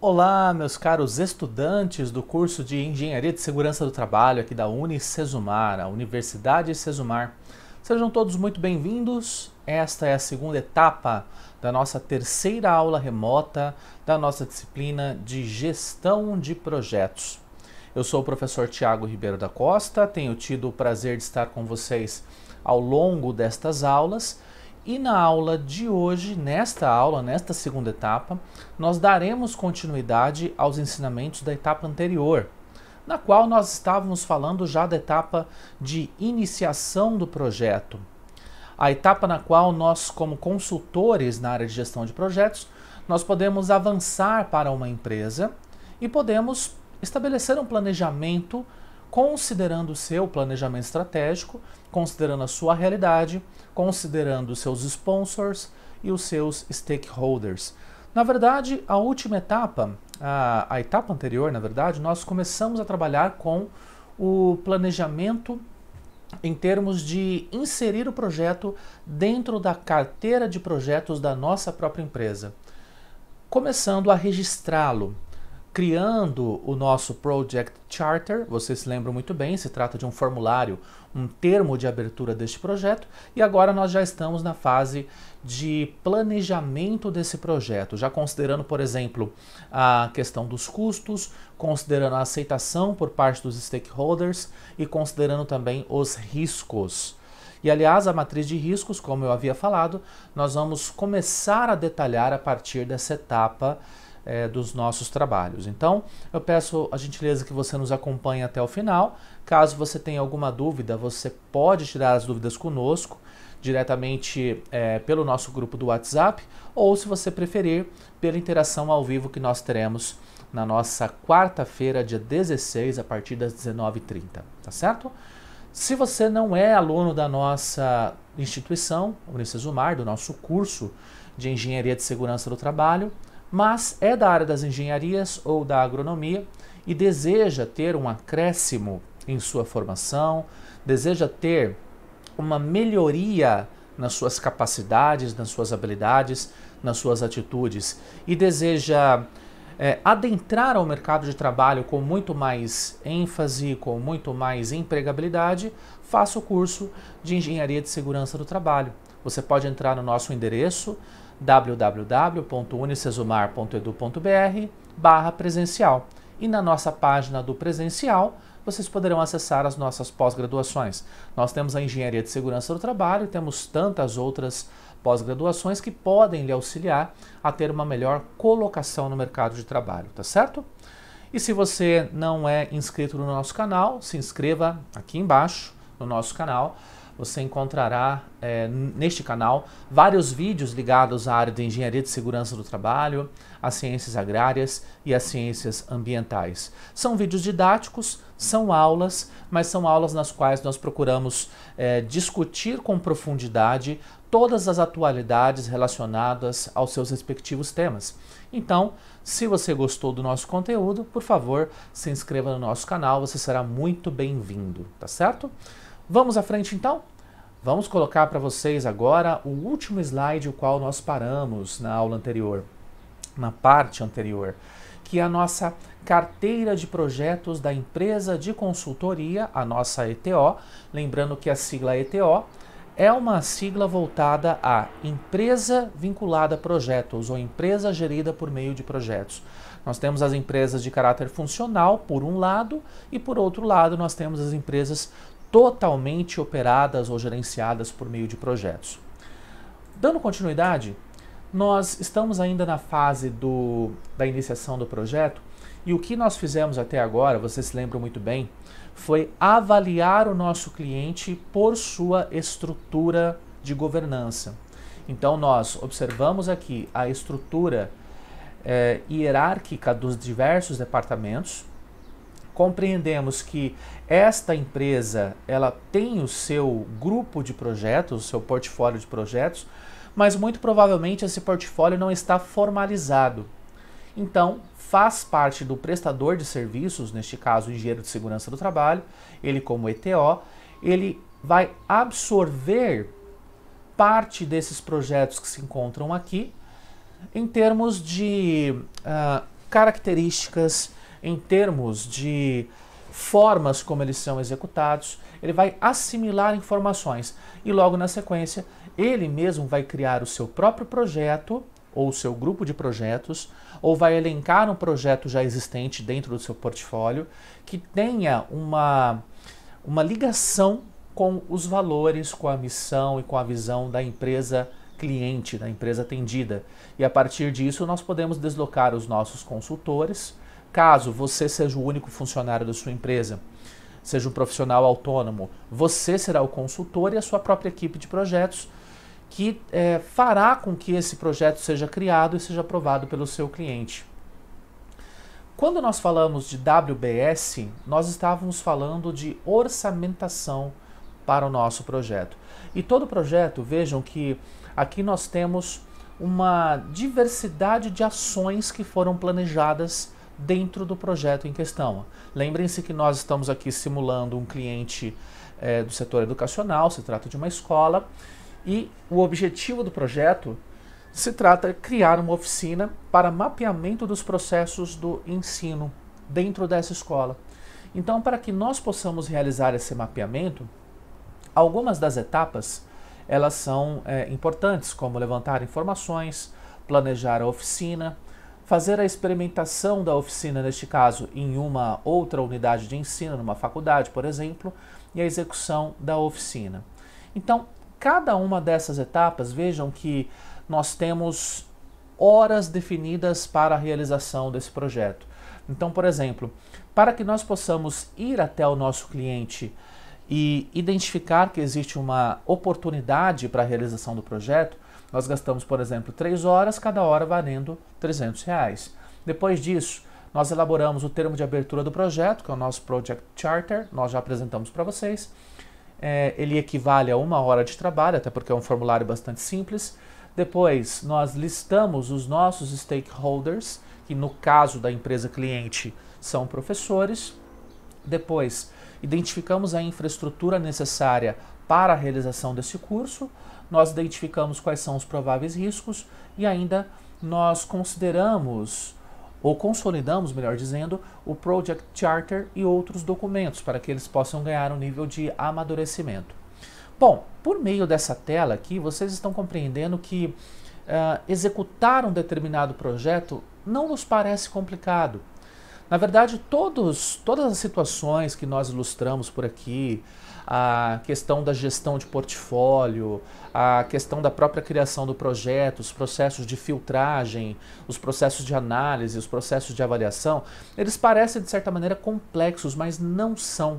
Olá, meus caros estudantes do curso de Engenharia de Segurança do Trabalho aqui da Unicesumar, a Universidade Cesumar. Sejam todos muito bem-vindos. Esta é a segunda etapa da nossa terceira aula remota da nossa disciplina de Gestão de Projetos. Eu sou o professor Tiago Ribeiro da Costa, tenho tido o prazer de estar com vocês ao longo destas aulas e na aula de hoje, nesta aula, nesta segunda etapa, nós daremos continuidade aos ensinamentos da etapa anterior, na qual nós estávamos falando já da etapa de iniciação do projeto. A etapa na qual nós, como consultores na área de gestão de projetos, nós podemos avançar para uma empresa e podemos estabelecer um planejamento considerando o seu planejamento estratégico, considerando a sua realidade considerando seus sponsors e os seus stakeholders. Na verdade, a última etapa, a, a etapa anterior, na verdade, nós começamos a trabalhar com o planejamento em termos de inserir o projeto dentro da carteira de projetos da nossa própria empresa, começando a registrá-lo, criando o nosso Project Charter. Vocês se lembram muito bem, se trata de um formulário um termo de abertura deste projeto e agora nós já estamos na fase de planejamento desse projeto, já considerando, por exemplo, a questão dos custos, considerando a aceitação por parte dos stakeholders e considerando também os riscos. E aliás, a matriz de riscos, como eu havia falado, nós vamos começar a detalhar a partir dessa etapa é, dos nossos trabalhos. Então, eu peço a gentileza que você nos acompanhe até o final. Caso você tenha alguma dúvida, você pode tirar as dúvidas conosco diretamente é, pelo nosso grupo do WhatsApp ou, se você preferir, pela interação ao vivo que nós teremos na nossa quarta-feira, dia 16, a partir das 19h30, tá certo? Se você não é aluno da nossa instituição, Unicesumar, do nosso curso de Engenharia de Segurança do Trabalho, mas é da área das engenharias ou da agronomia e deseja ter um acréscimo em sua formação, deseja ter uma melhoria nas suas capacidades, nas suas habilidades, nas suas atitudes e deseja é, adentrar ao mercado de trabalho com muito mais ênfase, com muito mais empregabilidade, faça o curso de Engenharia de Segurança do Trabalho. Você pode entrar no nosso endereço www.unicesumar.edu.br barra presencial. E na nossa página do presencial, vocês poderão acessar as nossas pós-graduações. Nós temos a Engenharia de Segurança do Trabalho, temos tantas outras pós-graduações que podem lhe auxiliar a ter uma melhor colocação no mercado de trabalho, tá certo? E se você não é inscrito no nosso canal, se inscreva aqui embaixo no nosso canal você encontrará é, neste canal vários vídeos ligados à área de engenharia de segurança do trabalho, às ciências agrárias e às ciências ambientais. São vídeos didáticos, são aulas, mas são aulas nas quais nós procuramos é, discutir com profundidade todas as atualidades relacionadas aos seus respectivos temas. Então, se você gostou do nosso conteúdo, por favor, se inscreva no nosso canal, você será muito bem-vindo, tá certo? Vamos à frente então? Vamos colocar para vocês agora o último slide o qual nós paramos na aula anterior, na parte anterior, que é a nossa carteira de projetos da empresa de consultoria, a nossa ETO, lembrando que a sigla ETO é uma sigla voltada à empresa vinculada a projetos ou empresa gerida por meio de projetos. Nós temos as empresas de caráter funcional, por um lado, e por outro lado, nós temos as empresas totalmente operadas ou gerenciadas por meio de projetos. Dando continuidade, nós estamos ainda na fase do, da iniciação do projeto e o que nós fizemos até agora, vocês se lembram muito bem, foi avaliar o nosso cliente por sua estrutura de governança. Então, nós observamos aqui a estrutura é, hierárquica dos diversos departamentos compreendemos que esta empresa ela tem o seu grupo de projetos, o seu portfólio de projetos, mas muito provavelmente esse portfólio não está formalizado. Então, faz parte do prestador de serviços, neste caso o engenheiro de segurança do trabalho, ele como ETO, ele vai absorver parte desses projetos que se encontram aqui em termos de uh, características, em termos de formas como eles são executados, ele vai assimilar informações e logo na sequência ele mesmo vai criar o seu próprio projeto ou o seu grupo de projetos, ou vai elencar um projeto já existente dentro do seu portfólio que tenha uma, uma ligação com os valores, com a missão e com a visão da empresa cliente, da empresa atendida. E a partir disso nós podemos deslocar os nossos consultores Caso você seja o único funcionário da sua empresa, seja um profissional autônomo, você será o consultor e a sua própria equipe de projetos que é, fará com que esse projeto seja criado e seja aprovado pelo seu cliente. Quando nós falamos de WBS, nós estávamos falando de orçamentação para o nosso projeto. E todo projeto, vejam que aqui nós temos uma diversidade de ações que foram planejadas dentro do projeto em questão. Lembrem-se que nós estamos aqui simulando um cliente é, do setor educacional, se trata de uma escola, e o objetivo do projeto se trata de criar uma oficina para mapeamento dos processos do ensino dentro dessa escola. Então, para que nós possamos realizar esse mapeamento, algumas das etapas elas são é, importantes, como levantar informações, planejar a oficina, fazer a experimentação da oficina, neste caso, em uma outra unidade de ensino, numa faculdade, por exemplo, e a execução da oficina. Então, cada uma dessas etapas, vejam que nós temos horas definidas para a realização desse projeto. Então, por exemplo, para que nós possamos ir até o nosso cliente e identificar que existe uma oportunidade para a realização do projeto, nós gastamos, por exemplo, 3 horas, cada hora valendo 300 reais. Depois disso, nós elaboramos o termo de abertura do projeto, que é o nosso Project Charter, nós já apresentamos para vocês. É, ele equivale a uma hora de trabalho, até porque é um formulário bastante simples. Depois, nós listamos os nossos stakeholders, que no caso da empresa cliente são professores. Depois, identificamos a infraestrutura necessária para a realização desse curso nós identificamos quais são os prováveis riscos e ainda nós consideramos ou consolidamos, melhor dizendo, o Project Charter e outros documentos para que eles possam ganhar um nível de amadurecimento. Bom, por meio dessa tela aqui, vocês estão compreendendo que uh, executar um determinado projeto não nos parece complicado. Na verdade, todos, todas as situações que nós ilustramos por aqui, a questão da gestão de portfólio, a questão da própria criação do projeto, os processos de filtragem, os processos de análise, os processos de avaliação, eles parecem de certa maneira complexos, mas não são.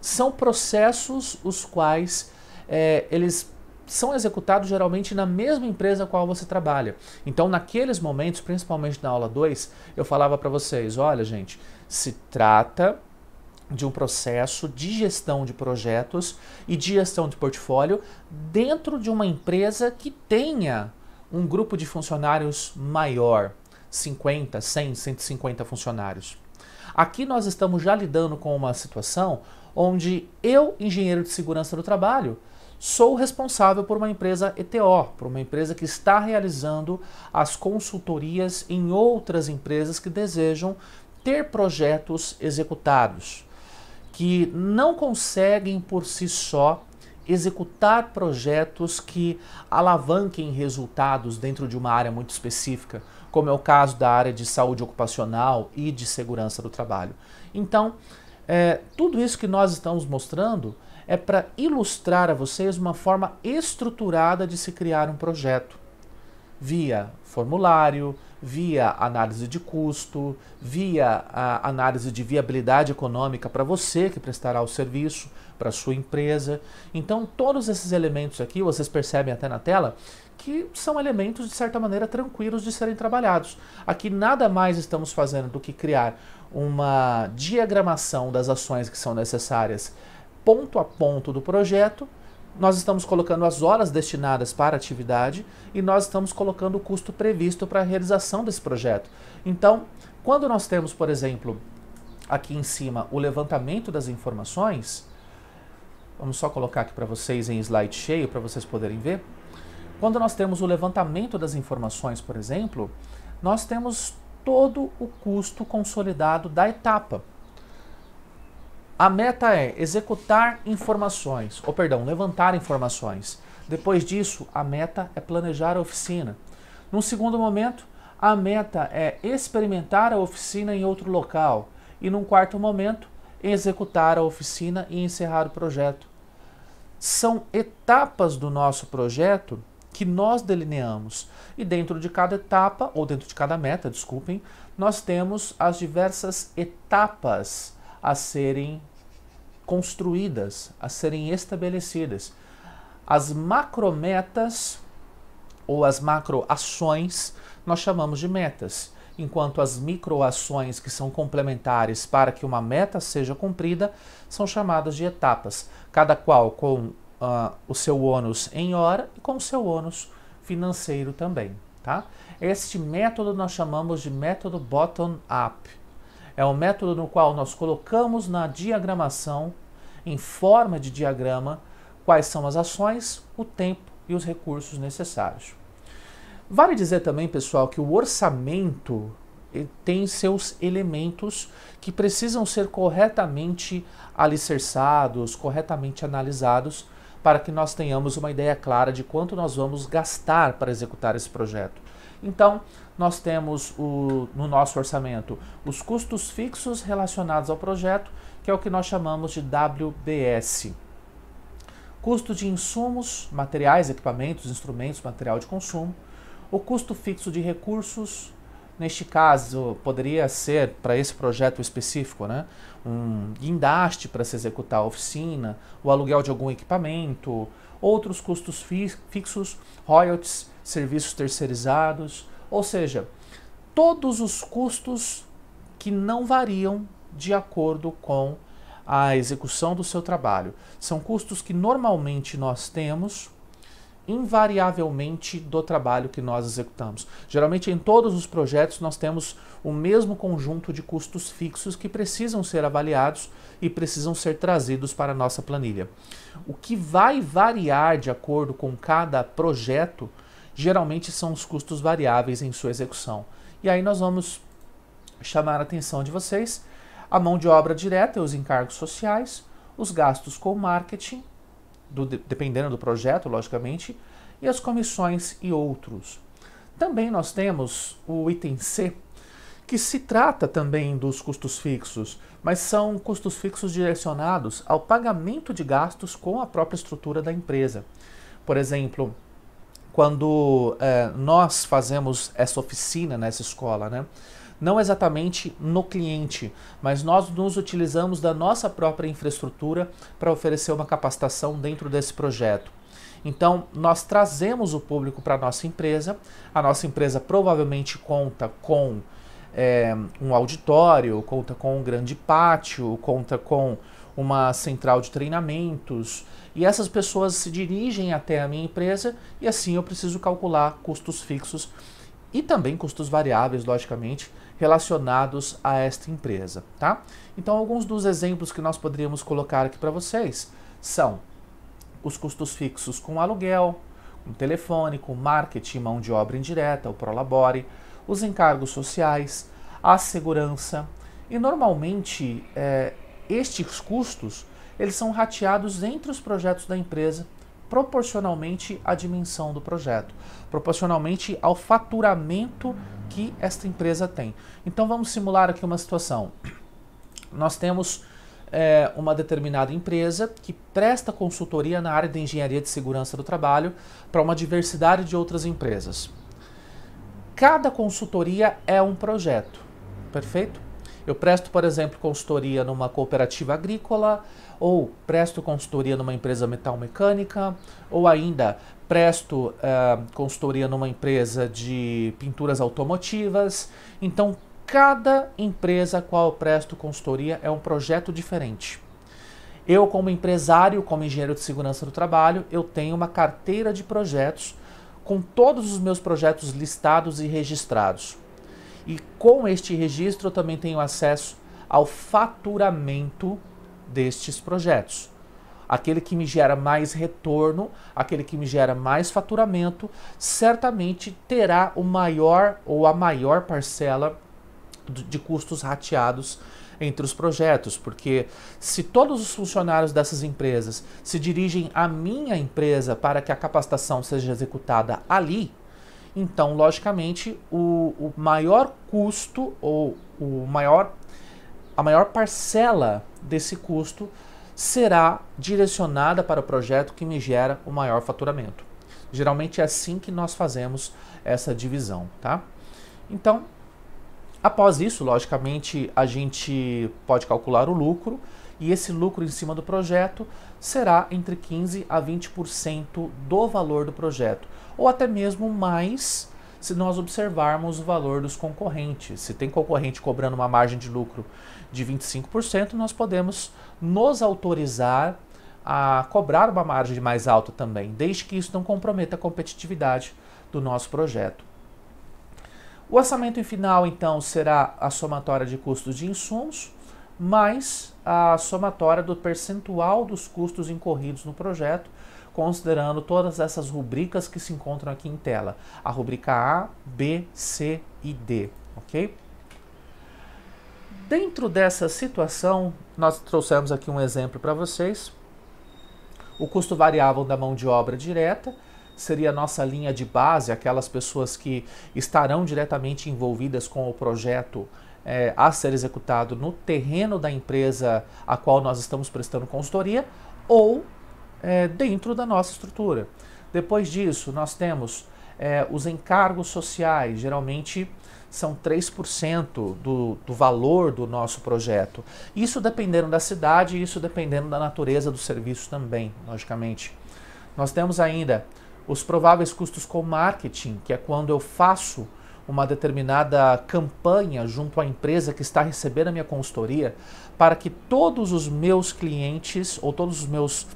São processos os quais é, eles são executados geralmente na mesma empresa a qual você trabalha. Então, naqueles momentos, principalmente na aula 2, eu falava para vocês: olha, gente, se trata de um processo de gestão de projetos e de gestão de portfólio dentro de uma empresa que tenha um grupo de funcionários maior, 50, 100, 150 funcionários. Aqui nós estamos já lidando com uma situação onde eu, engenheiro de segurança do trabalho, sou responsável por uma empresa ETO, por uma empresa que está realizando as consultorias em outras empresas que desejam ter projetos executados que não conseguem por si só executar projetos que alavanquem resultados dentro de uma área muito específica, como é o caso da área de saúde ocupacional e de segurança do trabalho. Então, é, tudo isso que nós estamos mostrando é para ilustrar a vocês uma forma estruturada de se criar um projeto via formulário, via análise de custo, via análise de viabilidade econômica para você que prestará o serviço, para sua empresa. Então, todos esses elementos aqui, vocês percebem até na tela, que são elementos de certa maneira tranquilos de serem trabalhados. Aqui nada mais estamos fazendo do que criar uma diagramação das ações que são necessárias ponto a ponto do projeto nós estamos colocando as horas destinadas para a atividade e nós estamos colocando o custo previsto para a realização desse projeto. Então, quando nós temos, por exemplo, aqui em cima o levantamento das informações, vamos só colocar aqui para vocês em slide cheio para vocês poderem ver. Quando nós temos o levantamento das informações, por exemplo, nós temos todo o custo consolidado da etapa. A meta é executar informações, ou perdão, levantar informações. Depois disso, a meta é planejar a oficina. Num segundo momento, a meta é experimentar a oficina em outro local. E num quarto momento, executar a oficina e encerrar o projeto. São etapas do nosso projeto que nós delineamos. E dentro de cada etapa, ou dentro de cada meta, desculpem, nós temos as diversas etapas a serem construídas, a serem estabelecidas. As macrometas ou as macroações nós chamamos de metas, enquanto as microações que são complementares para que uma meta seja cumprida são chamadas de etapas, cada qual com uh, o seu ônus em hora e com o seu ônus financeiro também, tá? Este método nós chamamos de método bottom-up. É o método no qual nós colocamos na diagramação, em forma de diagrama, quais são as ações, o tempo e os recursos necessários. Vale dizer também, pessoal, que o orçamento tem seus elementos que precisam ser corretamente alicerçados, corretamente analisados, para que nós tenhamos uma ideia clara de quanto nós vamos gastar para executar esse projeto. Então, nós temos o, no nosso orçamento os custos fixos relacionados ao projeto, que é o que nós chamamos de WBS. Custo de insumos, materiais, equipamentos, instrumentos, material de consumo. O custo fixo de recursos, neste caso, poderia ser para esse projeto específico, né? Um guindaste para se executar a oficina, o aluguel de algum equipamento, outros custos fixos, royalties, serviços terceirizados, ou seja, todos os custos que não variam de acordo com a execução do seu trabalho. São custos que normalmente nós temos invariavelmente do trabalho que nós executamos. Geralmente em todos os projetos nós temos o mesmo conjunto de custos fixos que precisam ser avaliados e precisam ser trazidos para a nossa planilha. O que vai variar de acordo com cada projeto geralmente são os custos variáveis em sua execução. E aí nós vamos chamar a atenção de vocês a mão de obra direta e é os encargos sociais, os gastos com marketing, do, dependendo do projeto, logicamente, e as comissões e outros. Também nós temos o item C, que se trata também dos custos fixos, mas são custos fixos direcionados ao pagamento de gastos com a própria estrutura da empresa. Por exemplo, quando é, nós fazemos essa oficina nessa escola, né? Não exatamente no cliente, mas nós nos utilizamos da nossa própria infraestrutura para oferecer uma capacitação dentro desse projeto. Então, nós trazemos o público para a nossa empresa. A nossa empresa provavelmente conta com é, um auditório, conta com um grande pátio, conta com uma central de treinamentos, e essas pessoas se dirigem até a minha empresa e assim eu preciso calcular custos fixos e também custos variáveis, logicamente, relacionados a esta empresa, tá? Então, alguns dos exemplos que nós poderíamos colocar aqui para vocês são os custos fixos com aluguel, com telefone, com marketing, mão de obra indireta, o prolabore, os encargos sociais, a segurança. E normalmente é, estes custos eles são rateados entre os projetos da empresa proporcionalmente à dimensão do projeto, proporcionalmente ao faturamento que esta empresa tem. Então vamos simular aqui uma situação. Nós temos é, uma determinada empresa que presta consultoria na área de engenharia de segurança do trabalho para uma diversidade de outras empresas. Cada consultoria é um projeto, perfeito? Eu presto, por exemplo, consultoria numa cooperativa agrícola, ou presto consultoria numa empresa metalmecânica, ou ainda presto uh, consultoria numa empresa de pinturas automotivas. Então, cada empresa a qual eu presto consultoria é um projeto diferente. Eu, como empresário, como engenheiro de segurança do trabalho, eu tenho uma carteira de projetos com todos os meus projetos listados e registrados. E com este registro eu também tenho acesso ao faturamento destes projetos. Aquele que me gera mais retorno, aquele que me gera mais faturamento, certamente terá o maior ou a maior parcela de custos rateados entre os projetos, porque se todos os funcionários dessas empresas se dirigem à minha empresa para que a capacitação seja executada ali, então, logicamente, o, o maior custo ou o maior, a maior parcela desse custo será direcionada para o projeto que me gera o maior faturamento. Geralmente é assim que nós fazemos essa divisão, tá? Então, após isso, logicamente, a gente pode calcular o lucro e esse lucro em cima do projeto será entre 15 a 20% do valor do projeto ou até mesmo mais se nós observarmos o valor dos concorrentes. Se tem concorrente cobrando uma margem de lucro de 25%, nós podemos nos autorizar a cobrar uma margem mais alta também, desde que isso não comprometa a competitividade do nosso projeto. O orçamento final, então, será a somatória de custos de insumos, mais a somatória do percentual dos custos incorridos no projeto, considerando todas essas rubricas que se encontram aqui em tela. A rubrica A, B, C e D, ok? Dentro dessa situação, nós trouxemos aqui um exemplo para vocês. O custo variável da mão de obra direta seria a nossa linha de base, aquelas pessoas que estarão diretamente envolvidas com o projeto é, a ser executado no terreno da empresa a qual nós estamos prestando consultoria, ou é, dentro da nossa estrutura. Depois disso, nós temos é, os encargos sociais, geralmente são 3% do, do valor do nosso projeto. Isso dependendo da cidade, isso dependendo da natureza do serviço também, logicamente. Nós temos ainda os prováveis custos com marketing, que é quando eu faço uma determinada campanha junto à empresa que está recebendo a minha consultoria, para que todos os meus clientes ou todos os meus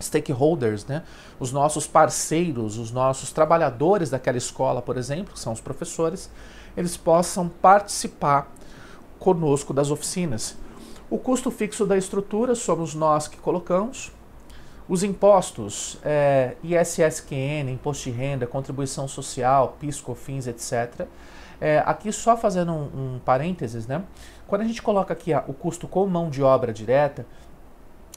stakeholders, né? os nossos parceiros, os nossos trabalhadores daquela escola, por exemplo, que são os professores, eles possam participar conosco das oficinas. O custo fixo da estrutura somos nós que colocamos. Os impostos, é, ISSQN, Imposto de Renda, Contribuição Social, PIS, COFINS, etc. É, aqui só fazendo um, um, parênteses, né? Quando a gente coloca aqui o custo com mão de obra direta,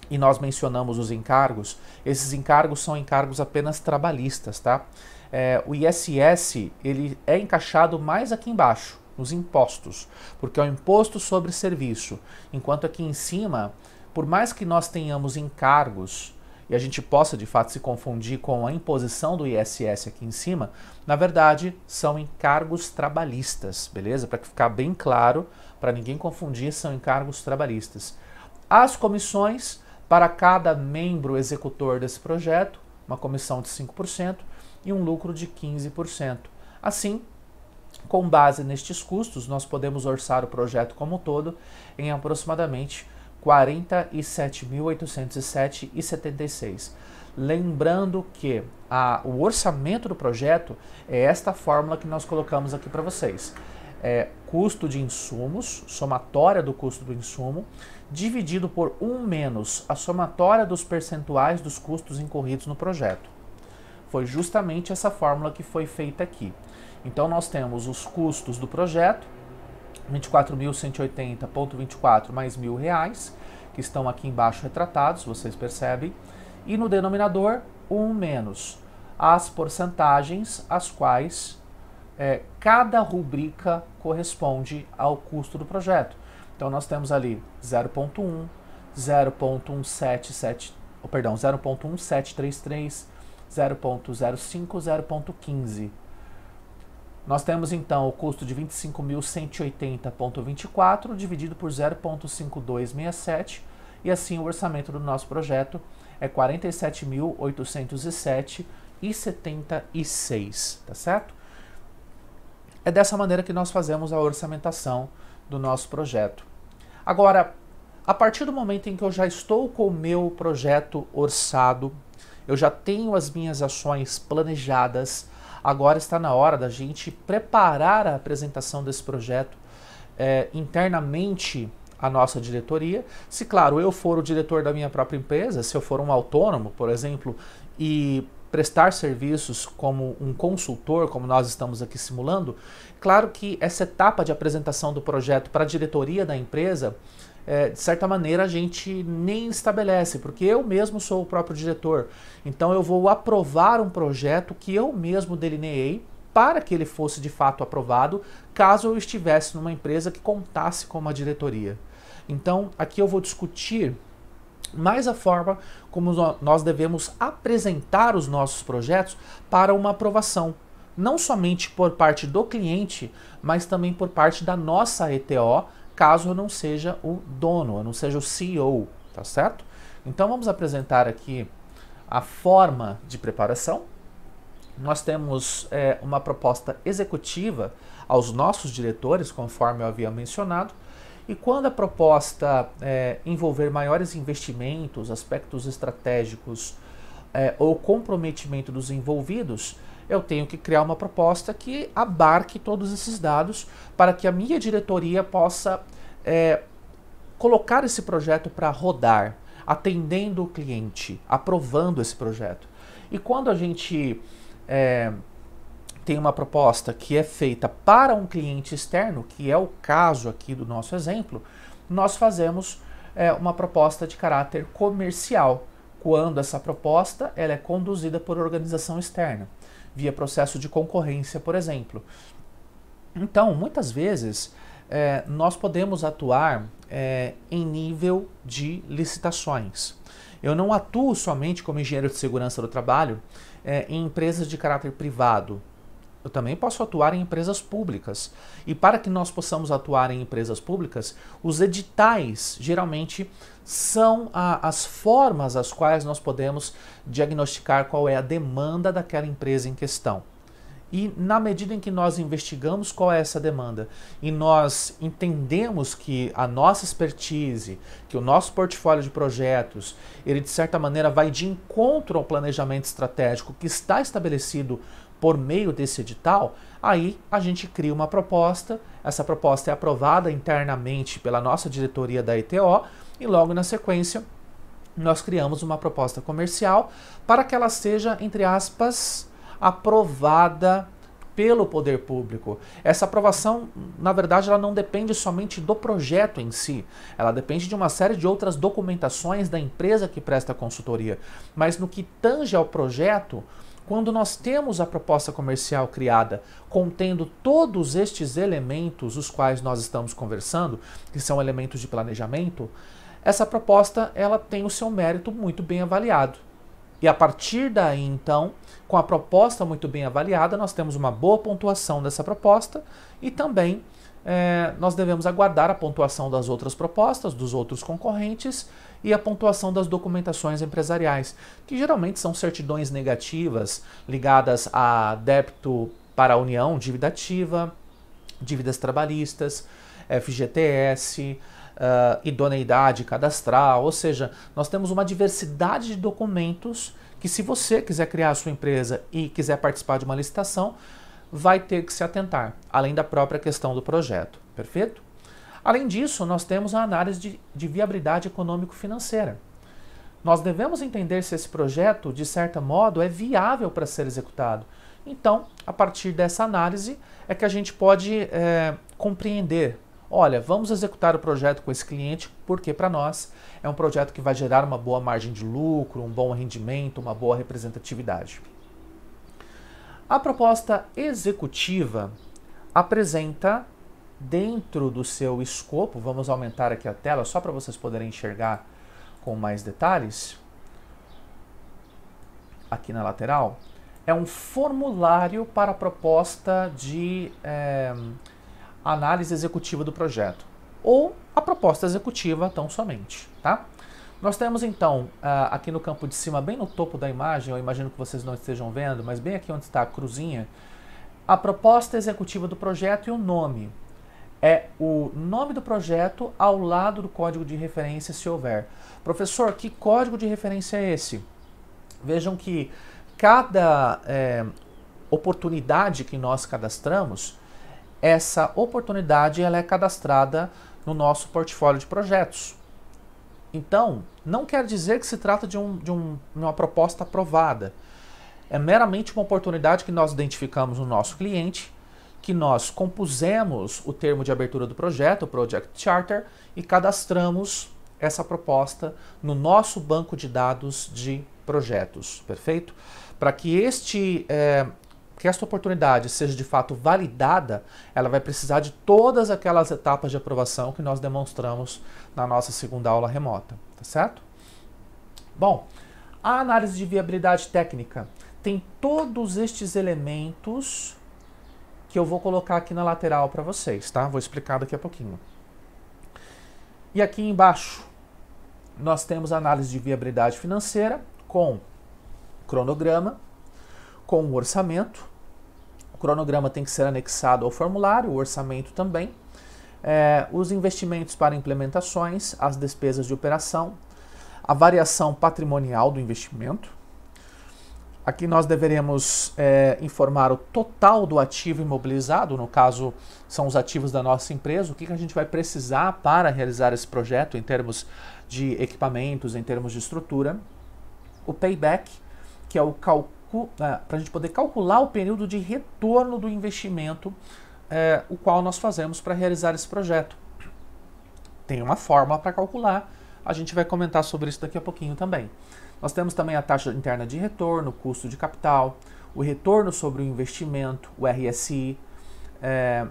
e nós mencionamos os encargos, esses encargos são encargos apenas trabalhistas, tá? É, o ISS ele é encaixado mais aqui embaixo, nos impostos, porque é o imposto sobre serviço, enquanto aqui em cima, por mais que nós tenhamos encargos e a gente possa de fato se confundir com a imposição do ISS aqui em cima, na verdade são encargos trabalhistas, beleza? Para ficar bem claro, para ninguém confundir, são encargos trabalhistas. As comissões para cada membro executor desse projeto, uma comissão de 5% e um lucro de 15%. Assim, com base nestes custos, nós podemos orçar o projeto como um todo em aproximadamente R$ 47.807,76. Lembrando que a, o orçamento do projeto é esta fórmula que nós colocamos aqui para vocês é, custo de insumos, somatória do custo do insumo, dividido por 1 menos a somatória dos percentuais dos custos incorridos no projeto. Foi justamente essa fórmula que foi feita aqui. Então nós temos os custos do projeto, 24.180.24 mais mil reais, que estão aqui embaixo retratados, vocês percebem, e no denominador 1 menos as porcentagens as quais é, cada rubrica corresponde ao custo do projeto. Então nós temos ali 0.1, 0.177, oh, perdão, 0.1733, 0.05, 0.15. Nós temos então o custo de 25.180.24 dividido por 0.5267 e assim o orçamento do nosso projeto é 47.807,76, e 76, tá certo? É dessa maneira que nós fazemos a orçamentação do nosso projeto. Agora, a partir do momento em que eu já estou com o meu projeto orçado, eu já tenho as minhas ações planejadas, agora está na hora da gente preparar a apresentação desse projeto é, internamente à nossa diretoria. Se, claro, eu for o diretor da minha própria empresa, se eu for um autônomo, por exemplo, e prestar serviços como um consultor, como nós estamos aqui simulando, claro que essa etapa de apresentação do projeto para a diretoria da empresa, é, de certa maneira a gente nem estabelece, porque eu mesmo sou o próprio diretor. Então eu vou aprovar um projeto que eu mesmo delineei para que ele fosse de fato aprovado, caso eu estivesse numa empresa que contasse com uma diretoria. Então aqui eu vou discutir mas a forma como nós devemos apresentar os nossos projetos para uma aprovação, não somente por parte do cliente, mas também por parte da nossa ETO, caso eu não seja o dono, eu não seja o CEO, tá certo? Então vamos apresentar aqui a forma de preparação. Nós temos é, uma proposta executiva aos nossos diretores, conforme eu havia mencionado, e quando a proposta é, envolver maiores investimentos, aspectos estratégicos é, ou comprometimento dos envolvidos, eu tenho que criar uma proposta que abarque todos esses dados para que a minha diretoria possa é, colocar esse projeto para rodar, atendendo o cliente, aprovando esse projeto. E quando a gente é, tem uma proposta que é feita para um cliente externo, que é o caso aqui do nosso exemplo, nós fazemos é, uma proposta de caráter comercial, quando essa proposta ela é conduzida por organização externa, via processo de concorrência, por exemplo. Então, muitas vezes, é, nós podemos atuar é, em nível de licitações. Eu não atuo somente como engenheiro de segurança do trabalho é, em empresas de caráter privado, eu também posso atuar em empresas públicas. E para que nós possamos atuar em empresas públicas, os editais geralmente são a, as formas as quais nós podemos diagnosticar qual é a demanda daquela empresa em questão. E na medida em que nós investigamos qual é essa demanda e nós entendemos que a nossa expertise, que o nosso portfólio de projetos, ele de certa maneira vai de encontro ao planejamento estratégico que está estabelecido por meio desse edital, aí a gente cria uma proposta, essa proposta é aprovada internamente pela nossa diretoria da ETO e logo na sequência nós criamos uma proposta comercial para que ela seja, entre aspas, aprovada pelo poder público. Essa aprovação, na verdade, ela não depende somente do projeto em si, ela depende de uma série de outras documentações da empresa que presta consultoria. Mas no que tange ao projeto, quando nós temos a proposta comercial criada contendo todos estes elementos, os quais nós estamos conversando, que são elementos de planejamento, essa proposta ela tem o seu mérito muito bem avaliado. E a partir daí, então, com a proposta muito bem avaliada, nós temos uma boa pontuação dessa proposta e também é, nós devemos aguardar a pontuação das outras propostas, dos outros concorrentes, e a pontuação das documentações empresariais, que geralmente são certidões negativas ligadas a débito para a União, dívida ativa, dívidas trabalhistas, FGTS, uh, ah, idoneidade cadastral, ou seja, nós temos uma diversidade de documentos que se você quiser criar a sua empresa e quiser participar de uma licitação, vai ter que se atentar, além da própria questão do projeto, perfeito? Além disso, nós temos a análise de, de viabilidade econômico-financeira. Nós devemos entender se esse projeto, de certo modo, é viável para ser executado. Então, a partir dessa análise, é que a gente pode é, compreender. Olha, vamos executar o projeto com esse cliente, porque para nós é um projeto que vai gerar uma boa margem de lucro, um bom rendimento, uma boa representatividade. A proposta executiva apresenta dentro do seu escopo, vamos aumentar aqui a tela só para vocês poderem enxergar com mais detalhes, aqui na lateral, é um formulário para a proposta de é, análise executiva do projeto, ou a proposta executiva tão somente, tá? Nós temos então aqui no campo de cima, bem no topo da imagem, eu imagino que vocês não estejam vendo, mas bem aqui onde está a cruzinha, a proposta executiva do projeto e o nome é o nome do projeto ao lado do código de referência, se houver. Professor, que código de referência é esse? Vejam que cada é, oportunidade que nós cadastramos, essa oportunidade ela é cadastrada no nosso portfólio de projetos. Então, não quer dizer que se trata de, um, de um, uma proposta aprovada. É meramente uma oportunidade que nós identificamos no nosso cliente que nós compusemos o termo de abertura do projeto, o Project Charter, e cadastramos essa proposta no nosso banco de dados de projetos, perfeito? Para que este é, que esta oportunidade seja de fato validada, ela vai precisar de todas aquelas etapas de aprovação que nós demonstramos na nossa segunda aula remota, tá certo? Bom, a análise de viabilidade técnica tem todos estes elementos que eu vou colocar aqui na lateral para vocês, tá? Vou explicar daqui a pouquinho. E aqui embaixo nós temos análise de viabilidade financeira com cronograma, com o orçamento. O cronograma tem que ser anexado ao formulário, o orçamento também. É, os investimentos para implementações, as despesas de operação, a variação patrimonial do investimento, Aqui nós deveremos é, informar o total do ativo imobilizado, no caso são os ativos da nossa empresa, o que, que a gente vai precisar para realizar esse projeto em termos de equipamentos, em termos de estrutura. O payback, que é o cálculo, é, para a gente poder calcular o período de retorno do investimento, é, o qual nós fazemos para realizar esse projeto. Tem uma fórmula para calcular, a gente vai comentar sobre isso daqui a pouquinho também. Nós temos também a taxa interna de retorno, custo de capital, o retorno sobre o investimento, o RSI. É,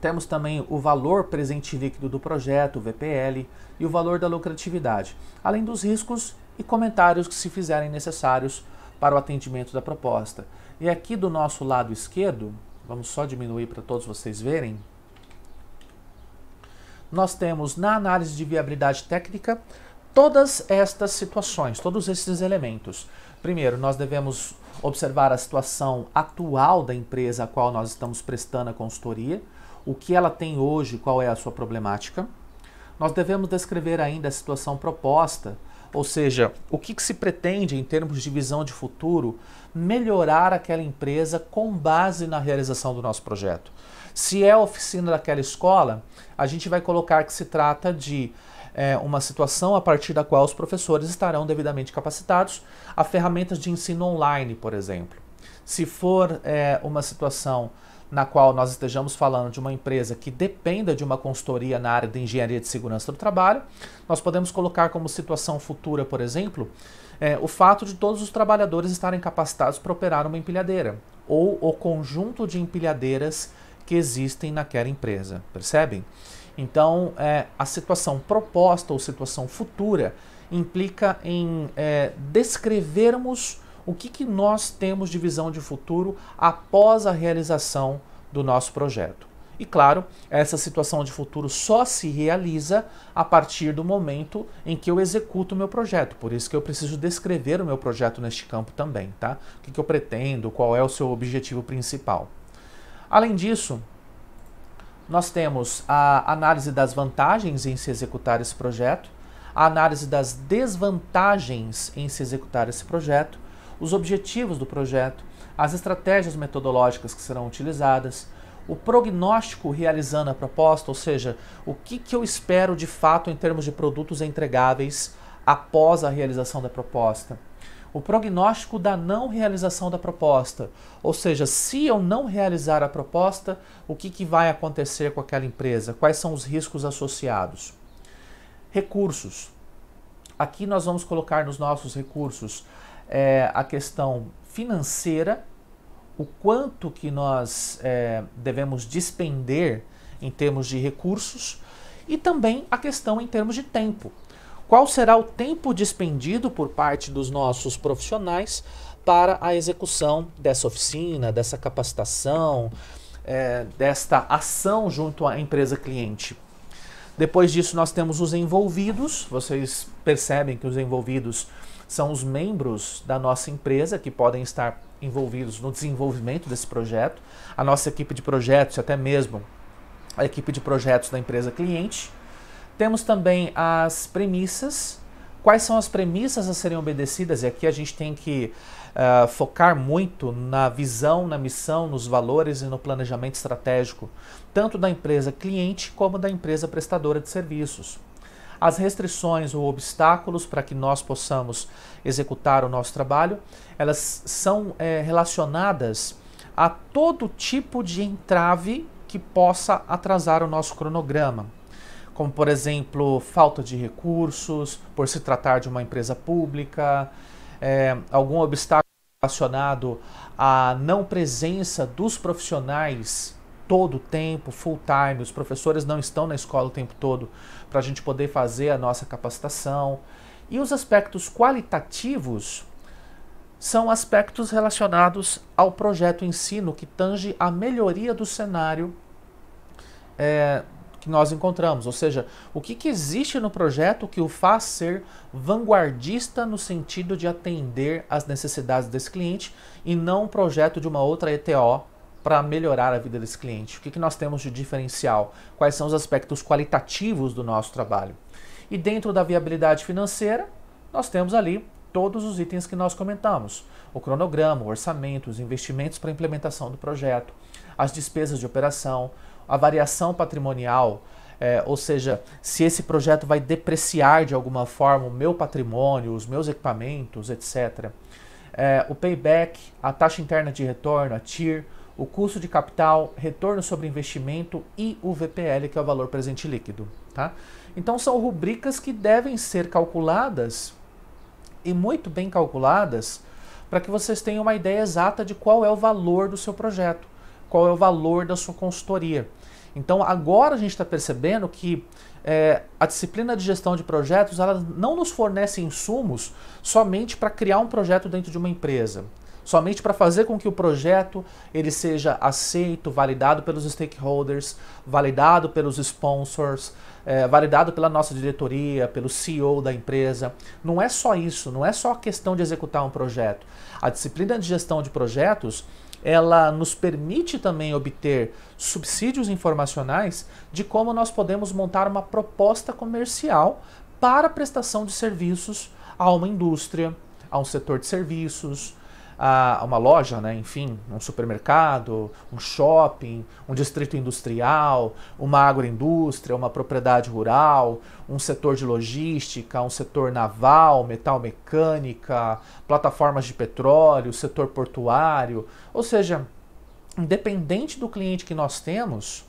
temos também o valor presente líquido do projeto, o VPL, e o valor da lucratividade, além dos riscos e comentários que se fizerem necessários para o atendimento da proposta. E aqui do nosso lado esquerdo, vamos só diminuir para todos vocês verem, nós temos na análise de viabilidade técnica todas estas situações, todos esses elementos. Primeiro, nós devemos observar a situação atual da empresa a qual nós estamos prestando a consultoria, o que ela tem hoje, qual é a sua problemática. Nós devemos descrever ainda a situação proposta, ou seja, o que, que se pretende em termos de visão de futuro melhorar aquela empresa com base na realização do nosso projeto. Se é a oficina daquela escola, a gente vai colocar que se trata de é, uma situação a partir da qual os professores estarão devidamente capacitados a ferramentas de ensino online, por exemplo. Se for é, uma situação na qual nós estejamos falando de uma empresa que dependa de uma consultoria na área de engenharia de segurança do trabalho, nós podemos colocar como situação futura, por exemplo, é, o fato de todos os trabalhadores estarem capacitados para operar uma empilhadeira ou o conjunto de empilhadeiras que existem naquela empresa, percebem? Então, é, a situação proposta ou situação futura implica em é, descrevermos o que, que nós temos de visão de futuro após a realização do nosso projeto. E claro, essa situação de futuro só se realiza a partir do momento em que eu executo o meu projeto. Por isso que eu preciso descrever o meu projeto neste campo também, tá? O que, que eu pretendo, qual é o seu objetivo principal. Além disso, nós temos a análise das vantagens em se executar esse projeto, a análise das desvantagens em se executar esse projeto, os objetivos do projeto, as estratégias metodológicas que serão utilizadas, o prognóstico realizando a proposta, ou seja, o que, que eu espero de fato em termos de produtos entregáveis após a realização da proposta o prognóstico da não realização da proposta. Ou seja, se eu não realizar a proposta, o que, que vai acontecer com aquela empresa? Quais são os riscos associados? Recursos. Aqui nós vamos colocar nos nossos recursos é, a questão financeira, o quanto que nós é, devemos despender em termos de recursos e também a questão em termos de tempo qual será o tempo dispendido por parte dos nossos profissionais para a execução dessa oficina, dessa capacitação, é, desta ação junto à empresa cliente. Depois disso, nós temos os envolvidos. Vocês percebem que os envolvidos são os membros da nossa empresa que podem estar envolvidos no desenvolvimento desse projeto, a nossa equipe de projetos, até mesmo a equipe de projetos da empresa cliente. Temos também as premissas. Quais são as premissas a serem obedecidas? E aqui a gente tem que uh, focar muito na visão, na missão, nos valores e no planejamento estratégico, tanto da empresa cliente como da empresa prestadora de serviços. As restrições ou obstáculos para que nós possamos executar o nosso trabalho, elas são é, relacionadas a todo tipo de entrave que possa atrasar o nosso cronograma como por exemplo falta de recursos, por se tratar de uma empresa pública, é, algum obstáculo relacionado à não presença dos profissionais todo o tempo, full time, os professores não estão na escola o tempo todo para a gente poder fazer a nossa capacitação. E os aspectos qualitativos são aspectos relacionados ao projeto ensino que tange a melhoria do cenário é, que nós encontramos, ou seja, o que, que existe no projeto que o faz ser vanguardista no sentido de atender às necessidades desse cliente e não um projeto de uma outra ETO para melhorar a vida desse cliente? O que, que nós temos de diferencial? Quais são os aspectos qualitativos do nosso trabalho? E dentro da viabilidade financeira, nós temos ali todos os itens que nós comentamos: o cronograma, o orçamento, os investimentos para implementação do projeto, as despesas de operação, a variação patrimonial, é, ou seja, se esse projeto vai depreciar de alguma forma o meu patrimônio, os meus equipamentos, etc. É, o payback, a taxa interna de retorno, a TIR, o custo de capital, retorno sobre investimento e o VPL, que é o valor presente líquido. Tá? Então são rubricas que devem ser calculadas e muito bem calculadas para que vocês tenham uma ideia exata de qual é o valor do seu projeto, qual é o valor da sua consultoria. Então agora a gente está percebendo que é, a disciplina de gestão de projetos ela não nos fornece insumos somente para criar um projeto dentro de uma empresa, somente para fazer com que o projeto ele seja aceito, validado pelos stakeholders, validado pelos sponsors, é, validado pela nossa diretoria, pelo CEO da empresa. Não é só isso, não é só a questão de executar um projeto. A disciplina de gestão de projetos ela nos permite também obter subsídios informacionais de como nós podemos montar uma proposta comercial para prestação de serviços a uma indústria, a um setor de serviços, a uma loja, né? enfim, um supermercado, um shopping, um distrito industrial, uma agroindústria, uma propriedade rural, um setor de logística, um setor naval, metal mecânica, plataformas de petróleo, setor portuário. Ou seja, independente do cliente que nós temos,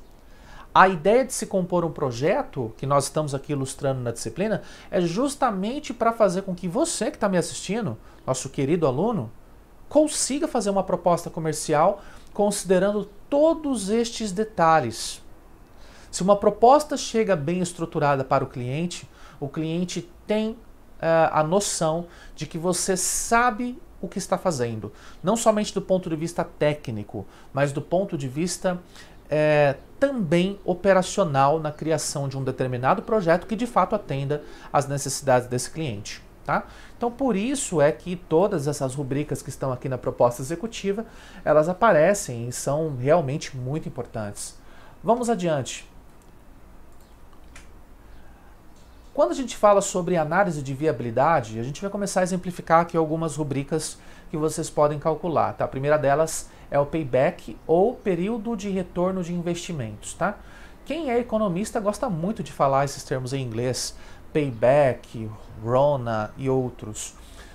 a ideia de se compor um projeto, que nós estamos aqui ilustrando na disciplina, é justamente para fazer com que você que está me assistindo, nosso querido aluno, consiga fazer uma proposta comercial considerando todos estes detalhes. Se uma proposta chega bem estruturada para o cliente, o cliente tem uh, a noção de que você sabe o que está fazendo, não somente do ponto de vista técnico, mas do ponto de vista é, também operacional na criação de um determinado projeto que de fato atenda às necessidades desse cliente. Tá? Então, por isso é que todas essas rubricas que estão aqui na proposta executiva, elas aparecem e são realmente muito importantes. Vamos adiante. Quando a gente fala sobre análise de viabilidade, a gente vai começar a exemplificar aqui algumas rubricas que vocês podem calcular. Tá? A primeira delas é o payback ou período de retorno de investimentos. Tá? Quem é economista gosta muito de falar esses termos em inglês, Payback, Rona e outros.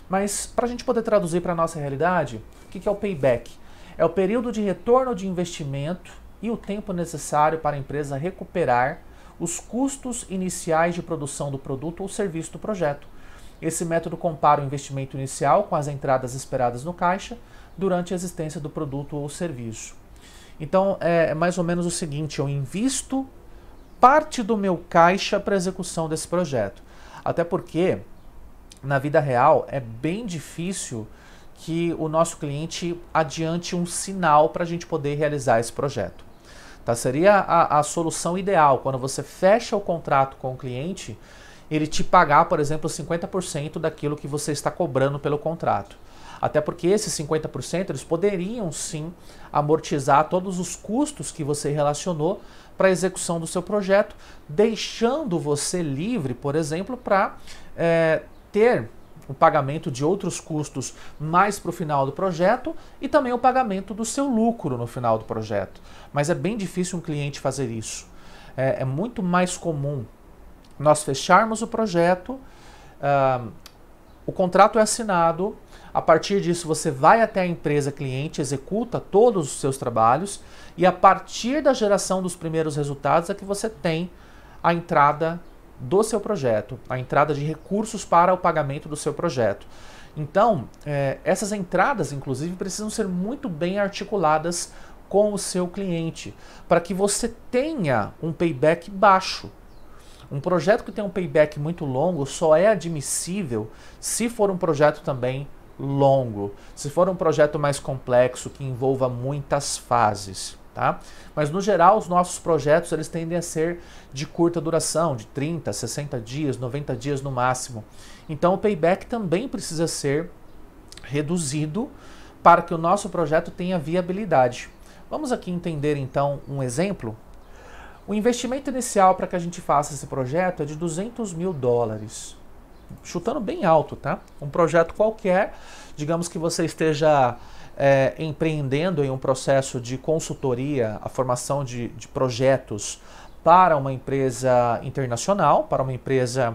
Mas para a gente poder traduzir para a nossa realidade, o que é o payback? É o período de retorno de investimento e o tempo necessário para a empresa recuperar os custos iniciais de produção do produto ou serviço do projeto. Esse método compara o investimento inicial com as entradas esperadas no caixa durante a existência do produto ou serviço. Então é, é mais ou menos o seguinte: eu invisto parte do meu caixa para execução desse projeto. Até porque na vida real é bem difícil que o nosso cliente adiante um sinal para a gente poder realizar esse projeto. Tá? Seria a, a solução ideal quando você fecha o contrato com o cliente, ele te pagar, por exemplo, 50% daquilo que você está cobrando pelo contrato. Até porque esses 50% eles poderiam sim amortizar todos os custos que você relacionou para a execução do seu projeto, deixando você livre, por exemplo, para é, ter o pagamento de outros custos mais para o final do projeto e também o pagamento do seu lucro no final do projeto. Mas é bem difícil um cliente fazer isso. É, é muito mais comum nós fecharmos o projeto, uh, o contrato é assinado, a partir disso, você vai até a empresa cliente, executa todos os seus trabalhos e a partir da geração dos primeiros resultados é que você tem a entrada do seu projeto, a entrada de recursos para o pagamento do seu projeto. Então, é, essas entradas, inclusive, precisam ser muito bem articuladas com o seu cliente, para que você tenha um payback baixo. Um projeto que tem um payback muito longo só é admissível se for um projeto também longo. Se for um projeto mais complexo, que envolva muitas fases, tá? Mas no geral, os nossos projetos eles tendem a ser de curta duração, de 30, 60 dias, 90 dias no máximo. Então o payback também precisa ser reduzido para que o nosso projeto tenha viabilidade. Vamos aqui entender então um exemplo? O investimento inicial para que a gente faça esse projeto é de 200 mil dólares chutando bem alto, tá? Um projeto qualquer, digamos que você esteja é, empreendendo em um processo de consultoria, a formação de, de projetos para uma empresa internacional, para uma empresa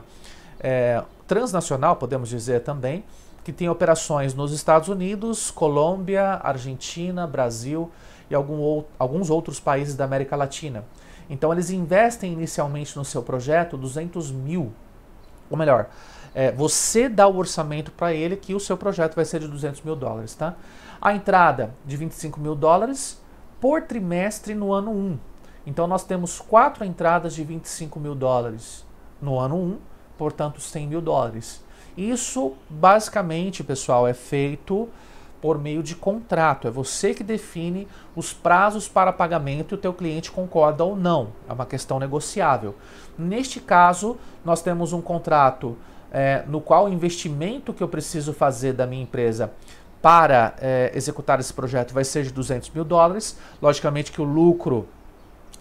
é, transnacional, podemos dizer também, que tem operações nos Estados Unidos, Colômbia, Argentina, Brasil e ou, alguns outros países da América Latina. Então eles investem inicialmente no seu projeto 200 mil, ou melhor, é, você dá o orçamento para ele que o seu projeto vai ser de 200 mil dólares, tá? A entrada de 25 mil dólares por trimestre no ano 1. Então nós temos quatro entradas de 25 mil dólares no ano 1, portanto 100 mil dólares. Isso basicamente, pessoal, é feito por meio de contrato. É você que define os prazos para pagamento e o teu cliente concorda ou não. É uma questão negociável. Neste caso, nós temos um contrato é, no qual o investimento que eu preciso fazer da minha empresa para é, executar esse projeto vai ser de 200 mil dólares. Logicamente que o lucro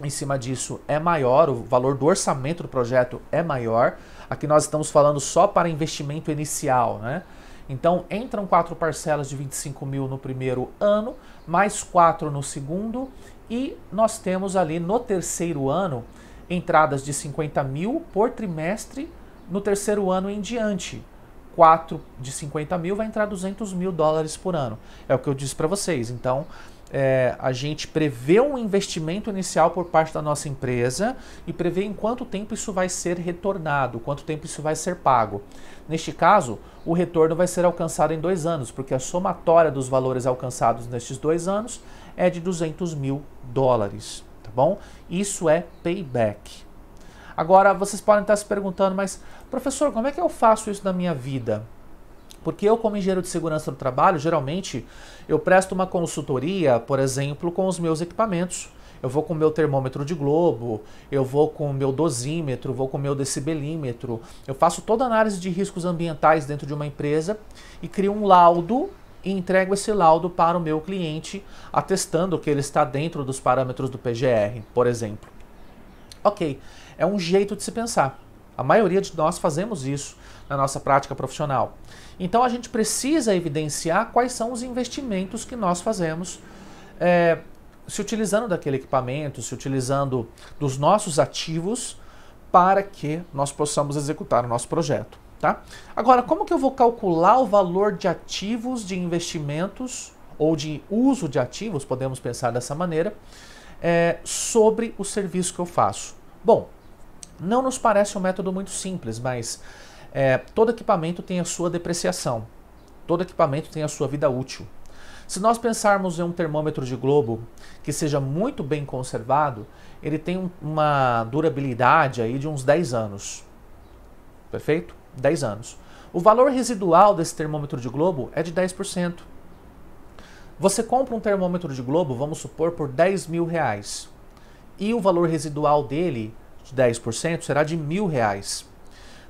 em cima disso é maior, o valor do orçamento do projeto é maior. Aqui nós estamos falando só para investimento inicial, né? Então entram quatro parcelas de 25 mil no primeiro ano, mais quatro no segundo, e nós temos ali no terceiro ano entradas de 50 mil por trimestre no terceiro ano em diante, 4 de 50 mil vai entrar 200 mil dólares por ano. É o que eu disse para vocês. Então, é, a gente prevê um investimento inicial por parte da nossa empresa e prevê em quanto tempo isso vai ser retornado, quanto tempo isso vai ser pago. Neste caso, o retorno vai ser alcançado em dois anos, porque a somatória dos valores alcançados nestes dois anos é de 200 mil dólares, tá bom? Isso é payback. Agora vocês podem estar se perguntando, mas professor, como é que eu faço isso na minha vida? Porque eu, como engenheiro de segurança do trabalho, geralmente eu presto uma consultoria, por exemplo, com os meus equipamentos. Eu vou com o meu termômetro de globo, eu vou com o meu dosímetro, vou com o meu decibelímetro. Eu faço toda a análise de riscos ambientais dentro de uma empresa e crio um laudo e entrego esse laudo para o meu cliente, atestando que ele está dentro dos parâmetros do PGR, por exemplo. Ok, é um jeito de se pensar. A maioria de nós fazemos isso na nossa prática profissional. Então a gente precisa evidenciar quais são os investimentos que nós fazemos é, se utilizando daquele equipamento, se utilizando dos nossos ativos para que nós possamos executar o nosso projeto. Tá? Agora, como que eu vou calcular o valor de ativos de investimentos ou de uso de ativos, podemos pensar dessa maneira, é, sobre o serviço que eu faço? Bom, não nos parece um método muito simples, mas é, todo equipamento tem a sua depreciação, todo equipamento tem a sua vida útil. Se nós pensarmos em um termômetro de globo que seja muito bem conservado, ele tem uma durabilidade aí de uns 10 anos. Perfeito? 10 anos. O valor residual desse termômetro de globo é de 10%. Você compra um termômetro de globo, vamos supor, por 10 mil reais. E o valor residual dele de 10% será de mil reais.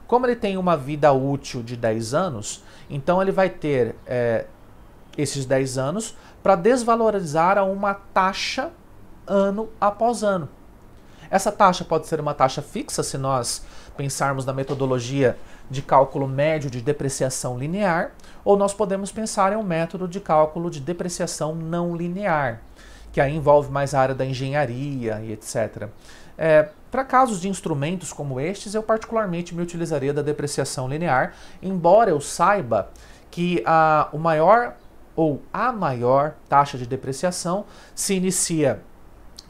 Como ele tem uma vida útil de 10 anos, então ele vai ter é, esses 10 anos para desvalorizar a uma taxa ano após ano. Essa taxa pode ser uma taxa fixa, se nós pensarmos na metodologia de cálculo médio de depreciação linear, ou nós podemos pensar em um método de cálculo de depreciação não linear, que aí envolve mais a área da engenharia e etc. É, eh, para casos de instrumentos como estes, eu particularmente me utilizaria da depreciação linear, embora eu saiba que a, o maior ou a maior taxa de depreciação se inicia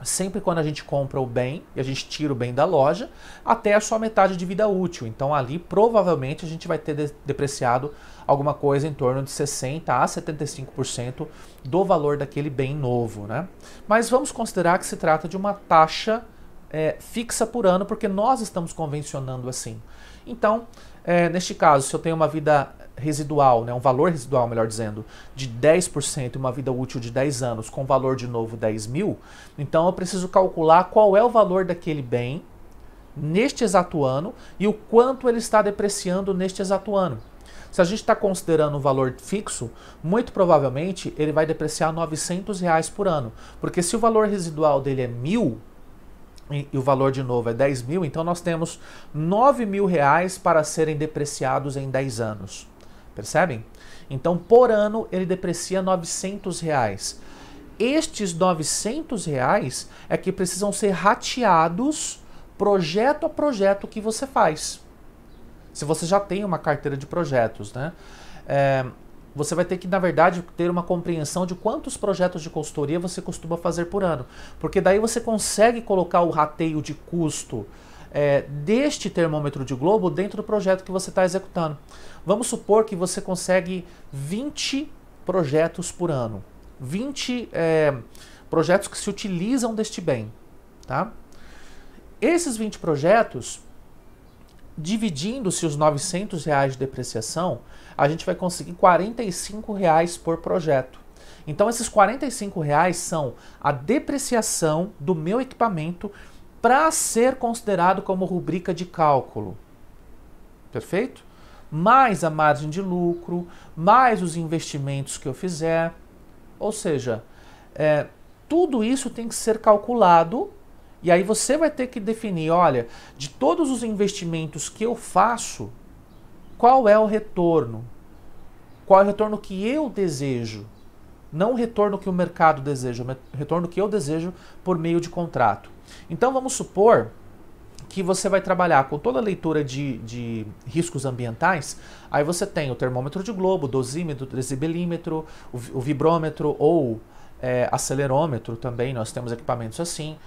sempre quando a gente compra o bem e a gente tira o bem da loja, até a sua metade de vida útil. Então ali provavelmente a gente vai ter de depreciado alguma coisa em torno de 60 a 75% do valor daquele bem novo, né? Mas vamos considerar que se trata de uma taxa é, fixa por ano, porque nós estamos convencionando assim. Então, é, neste caso, se eu tenho uma vida residual, né, um valor residual, melhor dizendo, de 10% e uma vida útil de 10 anos, com valor de novo 10 mil, então eu preciso calcular qual é o valor daquele bem neste exato ano e o quanto ele está depreciando neste exato ano. Se a gente está considerando um valor fixo, muito provavelmente ele vai depreciar 900 reais por ano, porque se o valor residual dele é mil, e, o valor de novo é 10 mil, então nós temos 9 mil reais para serem depreciados em 10 anos. Percebem? Então, por ano, ele deprecia 900 reais. Estes 900 reais é que precisam ser rateados projeto a projeto que você faz. Se você já tem uma carteira de projetos, né? É, você vai ter que, na verdade, ter uma compreensão de quantos projetos de consultoria você costuma fazer por ano. Porque daí você consegue colocar o rateio de custo é, deste termômetro de globo dentro do projeto que você está executando. Vamos supor que você consegue 20 projetos por ano. 20 é, projetos que se utilizam deste bem. Tá? Esses 20 projetos, dividindo-se os 900 reais de depreciação, a gente vai conseguir R$ reais por projeto. Então esses R$ reais são a depreciação do meu equipamento para ser considerado como rubrica de cálculo. Perfeito? Mais a margem de lucro, mais os investimentos que eu fizer. Ou seja, é, tudo isso tem que ser calculado e aí você vai ter que definir, olha, de todos os investimentos que eu faço, qual é o retorno? Qual é o retorno que eu desejo? Não o retorno que o mercado deseja, o retorno que eu desejo por meio de contrato. Então vamos supor que você vai trabalhar com toda a leitura de, de, riscos ambientais, aí você tem o termômetro de globo, dosímetro, decibelímetro, o, o vibrômetro ou é, acelerômetro também, nós temos equipamentos assim.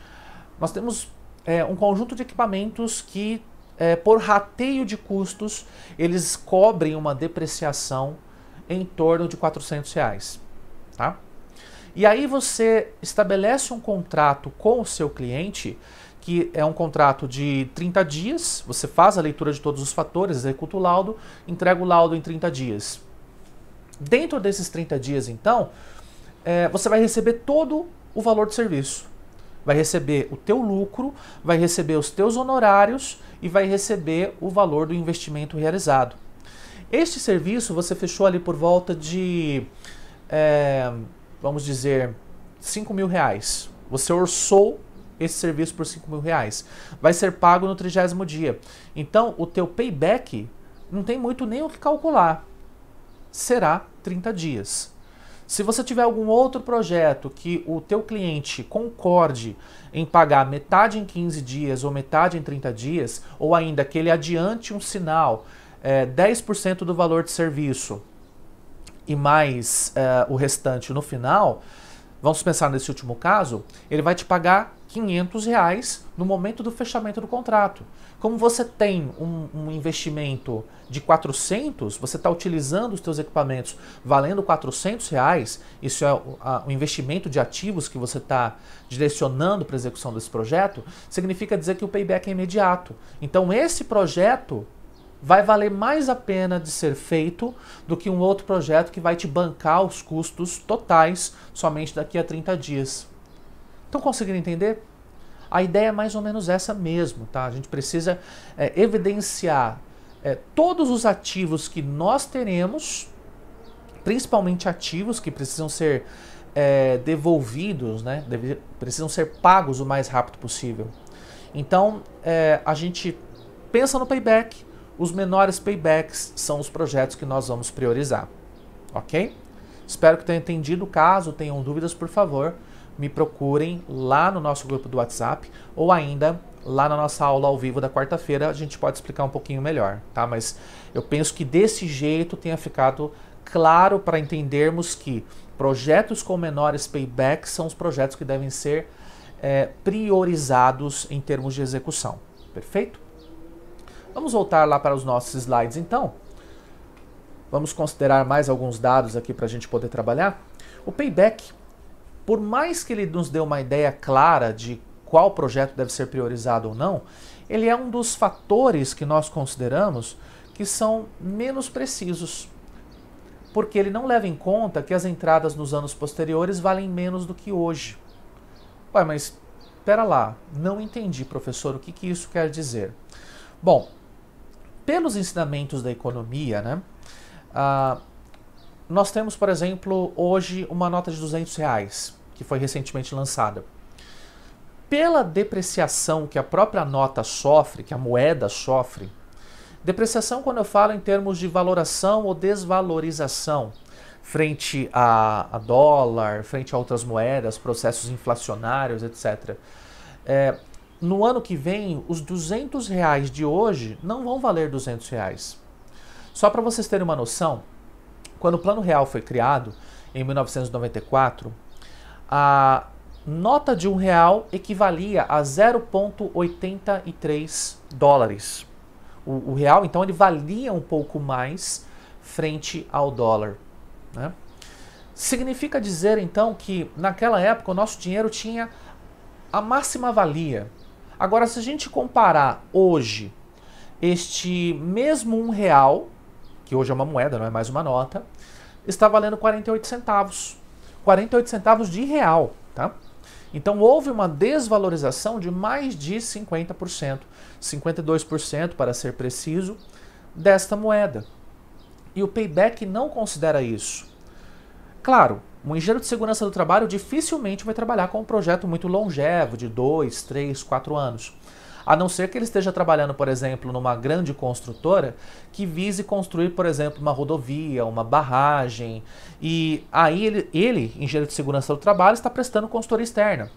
Nós temos é, um conjunto de equipamentos que é, por rateio de custos, eles cobrem uma depreciação em torno de 400 reais, tá? E aí você estabelece um contrato com o seu cliente, que é um contrato de 30 dias, você faz a leitura de todos os fatores, executa o laudo, entrega o laudo em 30 dias. Dentro desses 30 dias, então, é, você vai receber todo o valor do serviço. Vai receber o teu lucro, vai receber os teus honorários e vai receber o valor do investimento realizado. Este serviço você fechou ali por volta de, é, vamos dizer, 5 mil reais. Você orçou esse serviço por 5 mil reais. Vai ser pago no trigésimo dia. Então, o teu payback não tem muito nem o que calcular. Será 30 dias. Se você tiver algum outro projeto que o teu cliente concorde em pagar metade em 15 dias ou metade em 30 dias, ou ainda que ele adiante um sinal, é, eh, 10% do valor de serviço e mais é, o restante no final, vamos pensar nesse último caso, ele vai te pagar 500 reais no momento do fechamento do contrato. Como você tem um, um investimento de 400, você está utilizando os seus equipamentos valendo 400 reais, isso é o, a, o investimento de ativos que você está direcionando para a execução desse projeto, significa dizer que o payback é imediato. Então esse projeto vai valer mais a pena de ser feito do que um outro projeto que vai te bancar os custos totais somente daqui a 30 dias. Estão conseguindo entender? A ideia é mais ou menos essa mesmo, tá? A gente precisa é, evidenciar é, todos os ativos que nós teremos, principalmente ativos que precisam ser é, devolvidos, né? Deve, precisam ser pagos o mais rápido possível. Então, é, a gente pensa no payback, os menores paybacks são os projetos que nós vamos priorizar, ok? Espero que tenham entendido. Caso tenham dúvidas, por favor, me procurem lá no nosso grupo do WhatsApp ou ainda lá na nossa aula ao vivo da quarta-feira, a gente pode explicar um pouquinho melhor, tá? Mas eu penso que desse jeito tenha ficado claro para entendermos que projetos com menores paybacks são os projetos que devem ser é, priorizados em termos de execução, perfeito? Vamos voltar lá para os nossos slides então. Vamos considerar mais alguns dados aqui para a gente poder trabalhar. O payback por mais que ele nos dê uma ideia clara de qual projeto deve ser priorizado ou não, ele é um dos fatores que nós consideramos que são menos precisos, porque ele não leva em conta que as entradas nos anos posteriores valem menos do que hoje. Ué, mas espera lá, não entendi, professor, o que, que isso quer dizer? Bom, pelos ensinamentos da economia, né, ah, nós temos, por exemplo, hoje uma nota de 200 reais, que foi recentemente lançada. Pela depreciação que a própria nota sofre, que a moeda sofre, depreciação quando eu falo em termos de valoração ou desvalorização frente a, a dólar, frente a outras moedas, processos inflacionários, etc. É, no ano que vem, os 200 reais de hoje não vão valer 200 reais. Só para vocês terem uma noção, quando o Plano Real foi criado, em 1994, a nota de um real equivalia a 0,83 dólares. O, o, real, então, ele valia um pouco mais frente ao dólar. Né? Significa dizer, então, que naquela época o nosso dinheiro tinha a máxima valia. Agora, se a gente comparar hoje este mesmo um real, que hoje é uma moeda, não é mais uma nota, está valendo 48 centavos. 48 centavos de real, tá? Então houve uma desvalorização de mais de 50%, 52% para ser preciso, desta moeda. E o payback não considera isso. Claro, um engenheiro de segurança do trabalho dificilmente vai trabalhar com um projeto muito longevo, de 2, 3, 4 anos. A não ser que ele esteja trabalhando, por exemplo, numa grande construtora que vise construir, por exemplo, uma rodovia, uma barragem. E aí ele, ele engenheiro de segurança do trabalho, está prestando consultoria externa.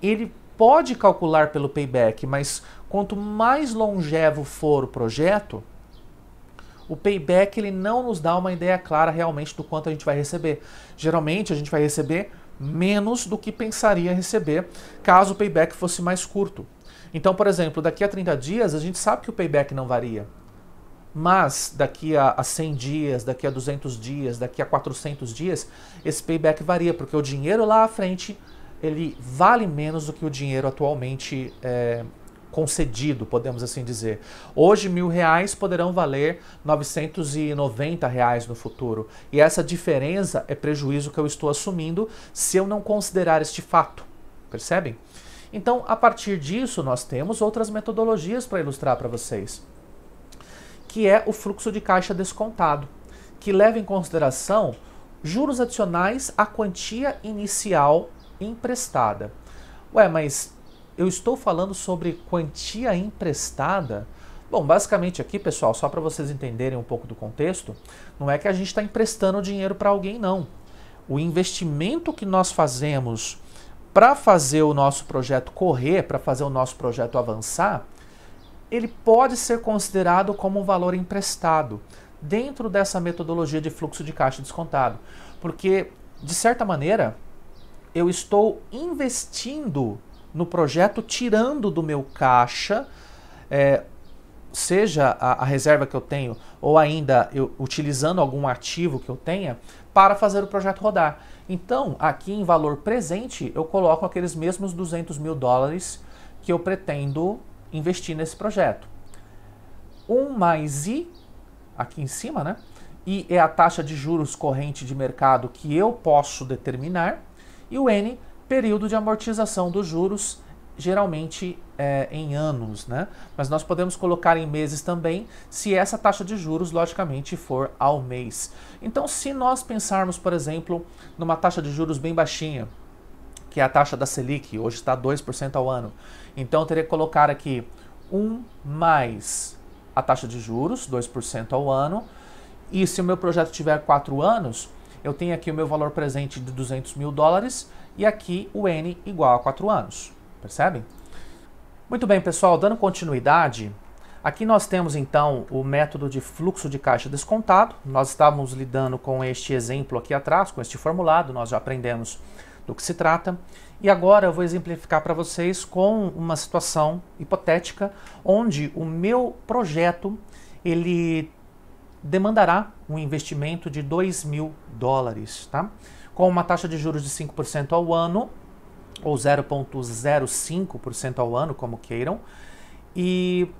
Ele pode calcular pelo payback, mas quanto mais longevo for o projeto, o payback ele não nos dá uma ideia clara realmente do quanto a gente vai receber. Geralmente a gente vai receber menos do que pensaria receber caso o payback fosse mais curto. Então, por exemplo, daqui a 30 dias a gente sabe que o payback não varia. Mas daqui a, a 100 dias, daqui a 200 dias, daqui a 400 dias, esse payback varia, porque o dinheiro lá à frente ele vale menos do que o dinheiro atualmente é, concedido, podemos assim dizer. Hoje, mil reais poderão valer 990 reais no futuro. E essa diferença é prejuízo que eu estou assumindo se eu não considerar este fato. Percebem? Então, a partir disso, nós temos outras metodologias para ilustrar para vocês, que é o fluxo de caixa descontado, que leva em consideração juros adicionais à quantia inicial emprestada. Ué, mas eu estou falando sobre quantia emprestada. Bom, basicamente aqui, pessoal, só para vocês entenderem um pouco do contexto, não é que a gente está emprestando dinheiro para alguém, não. O investimento que nós fazemos para fazer o nosso projeto correr, para fazer o nosso projeto avançar, ele pode ser considerado como um valor emprestado dentro dessa metodologia de fluxo de caixa descontado. Porque, de certa maneira, eu estou investindo no projeto, tirando do meu caixa, é, seja a, a, reserva que eu tenho, ou ainda eu, utilizando algum ativo que eu tenha, para fazer o projeto rodar. Então, aqui em valor presente, eu coloco aqueles mesmos 200 mil dólares que eu pretendo investir nesse projeto. 1 um mais I, aqui em cima, né? I é a taxa de juros corrente de mercado que eu posso determinar, e o N período de amortização dos juros, geralmente é, em anos, né? Mas nós podemos colocar em meses também, se essa taxa de juros, logicamente, for ao mês. Então, se nós pensarmos, por exemplo, numa taxa de juros bem baixinha, que é a taxa da Selic, hoje está 2% ao ano. Então, eu teria que colocar aqui 1 mais a taxa de juros, 2% ao ano. E se o meu projeto tiver 4 anos, eu tenho aqui o meu valor presente de 200 mil dólares e aqui o n igual a 4 anos, percebem? Muito bem, pessoal, dando continuidade, aqui nós temos então o método de fluxo de caixa descontado. Nós estávamos lidando com este exemplo aqui atrás, com este formulado, nós já aprendemos do que se trata. E agora eu vou exemplificar para vocês com uma situação hipotética onde o meu projeto ele demandará um investimento de 2 mil dólares, tá? com uma taxa de juros de 5% ao ano, ou 0,05% ao ano, como queiram, e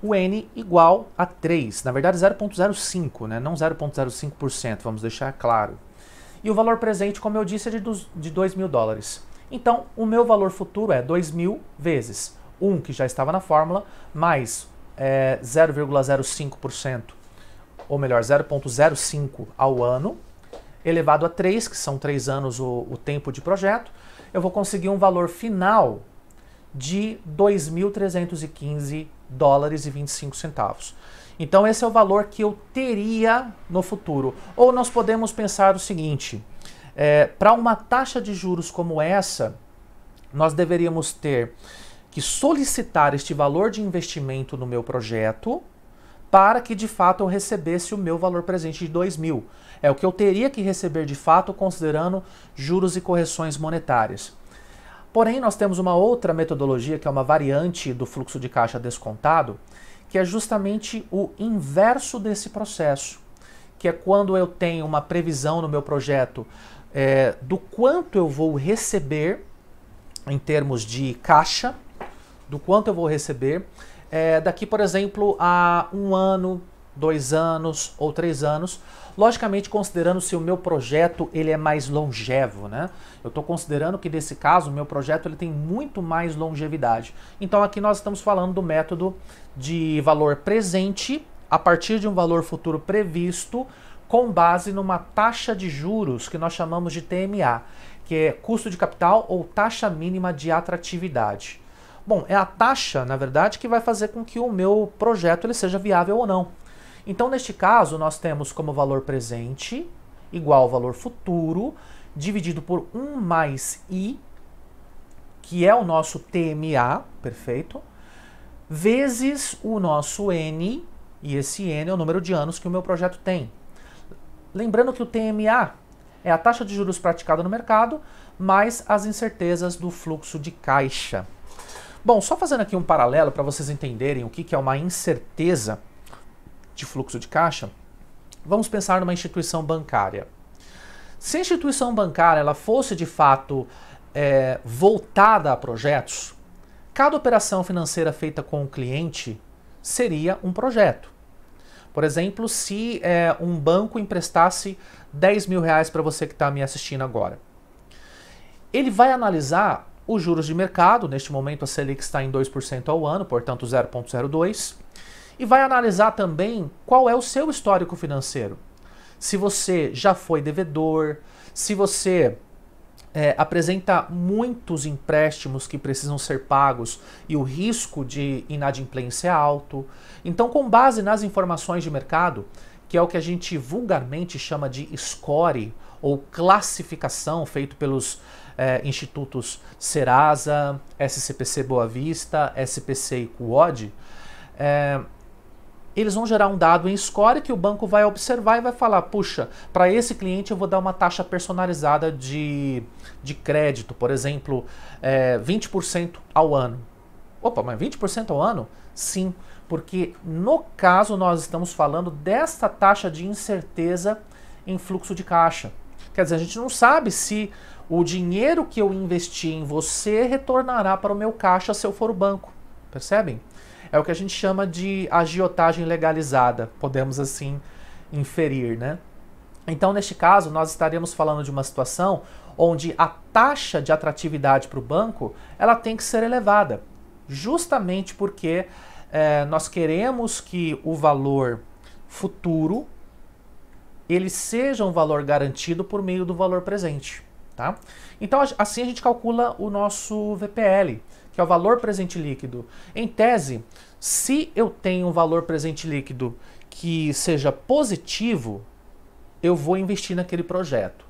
o N igual a 3, na verdade 0,05, né? não 0,05%, vamos deixar claro. E o valor presente, como eu disse, é de, 2 mil dólares. Então, o meu valor futuro é 2 mil vezes 1, que já estava na fórmula, mais é, 0,05%, ou melhor, 0,05 ao ano, elevado a 3, que são 3 anos o, o tempo de projeto, eu vou conseguir um valor final de 2.315 dólares e 25 centavos. Então esse é o valor que eu teria no futuro. Ou nós podemos pensar o seguinte, é, para uma taxa de juros como essa, nós deveríamos ter que solicitar este valor de investimento no meu projeto, para que de fato eu recebesse o meu valor presente de 2 mil. É o que eu teria que receber de fato considerando juros e correções monetárias. Porém, nós temos uma outra metodologia que é uma variante do fluxo de caixa descontado, que é justamente o inverso desse processo, que é quando eu tenho uma previsão no meu projeto é, do quanto eu vou receber em termos de caixa, do quanto eu vou receber, é, daqui, por exemplo, a um ano, dois anos ou três anos, logicamente considerando se o meu projeto ele é mais longevo, né? Eu estou considerando que nesse caso o meu projeto ele tem muito mais longevidade. Então aqui nós estamos falando do método de valor presente a partir de um valor futuro previsto com base numa taxa de juros que nós chamamos de TMA, que é custo de capital ou taxa mínima de atratividade. Bom, é a taxa, na verdade, que vai fazer com que o meu projeto ele seja viável ou não. Então, neste caso, nós temos como valor presente igual ao valor futuro, dividido por 1 mais i, que é o nosso TMA, perfeito, vezes o nosso n, e esse n é o número de anos que o meu projeto tem. Lembrando que o TMA é a taxa de juros praticada no mercado, mais as incertezas do fluxo de caixa. Bom, só fazendo aqui um paralelo para vocês entenderem o que, que é uma incerteza de fluxo de caixa, vamos pensar numa instituição bancária. Se a instituição bancária ela fosse de fato é, voltada a projetos, cada operação financeira feita com o cliente seria um projeto. Por exemplo, se é, um banco emprestasse 10 mil reais para você que está me assistindo agora, ele vai analisar os juros de mercado, neste momento a Selic está em 2% ao ano, portanto 0,02. E vai analisar também qual é o seu histórico financeiro. Se você já foi devedor, se você é, apresenta muitos empréstimos que precisam ser pagos e o risco de inadimplência é alto. Então, com base nas informações de mercado, que é o que a gente vulgarmente chama de score ou classificação feito pelos é, institutos Serasa, SCPC Boa Vista, SPC e CUOD, é, eles vão gerar um dado em score que o banco vai observar e vai falar: puxa, para esse cliente eu vou dar uma taxa personalizada de, de crédito, por exemplo, é, 20% ao ano. Opa, mas 20% ao ano? Sim, porque no caso nós estamos falando desta taxa de incerteza em fluxo de caixa. Quer dizer, a gente não sabe se o dinheiro que eu investi em você retornará para o meu caixa se eu for o banco. Percebem? É o que a gente chama de agiotagem legalizada, podemos assim inferir, né? Então, neste caso, nós estaremos falando de uma situação onde a taxa de atratividade para o banco ela tem que ser elevada, justamente porque eh, nós queremos que o valor futuro ele seja um valor garantido por meio do valor presente. Tá? Então, assim a gente calcula o nosso VPL, que é o valor presente líquido. Em tese, se eu tenho um valor presente líquido que seja positivo, eu vou investir naquele projeto.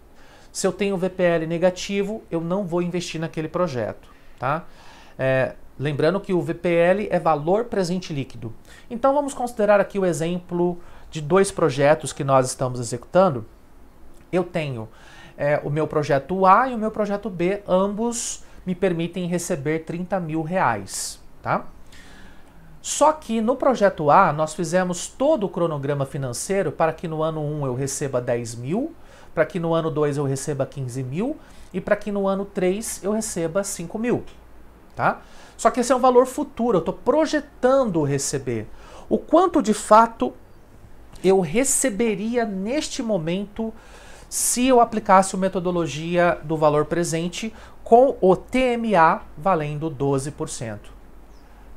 Se eu tenho um VPL negativo, eu não vou investir naquele projeto. Tá? É, lembrando que o VPL é valor presente líquido. Então vamos considerar aqui o exemplo de dois projetos que nós estamos executando. Eu tenho é, o meu projeto A e o meu projeto B, ambos me permitem receber 30 mil reais, tá? Só que no projeto A, nós fizemos todo o cronograma financeiro para que no ano 1 eu receba 10 mil, para que no ano 2 eu receba 15 mil e para que no ano 3 eu receba 5 mil, tá? Só que esse é um valor futuro, eu estou projetando receber. O quanto de fato eu receberia neste momento se eu aplicasse a metodologia do valor presente com o TMA valendo 12%.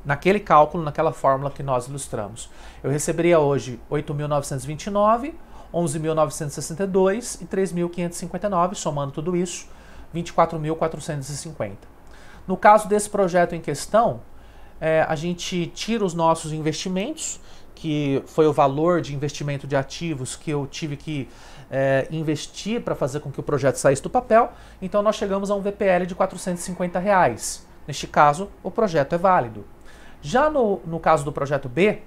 Naquele cálculo, naquela fórmula que nós ilustramos, eu receberia hoje 8.929, 11.962 e 3.559, somando tudo isso, 24.450. No caso desse projeto em questão, é, a gente tira os nossos investimentos, que foi o valor de investimento de ativos que eu tive que é, investir para fazer com que o projeto saísse do papel, então nós chegamos a um VPL de 450 reais. Neste caso, o projeto é válido. Já no, no caso do projeto B,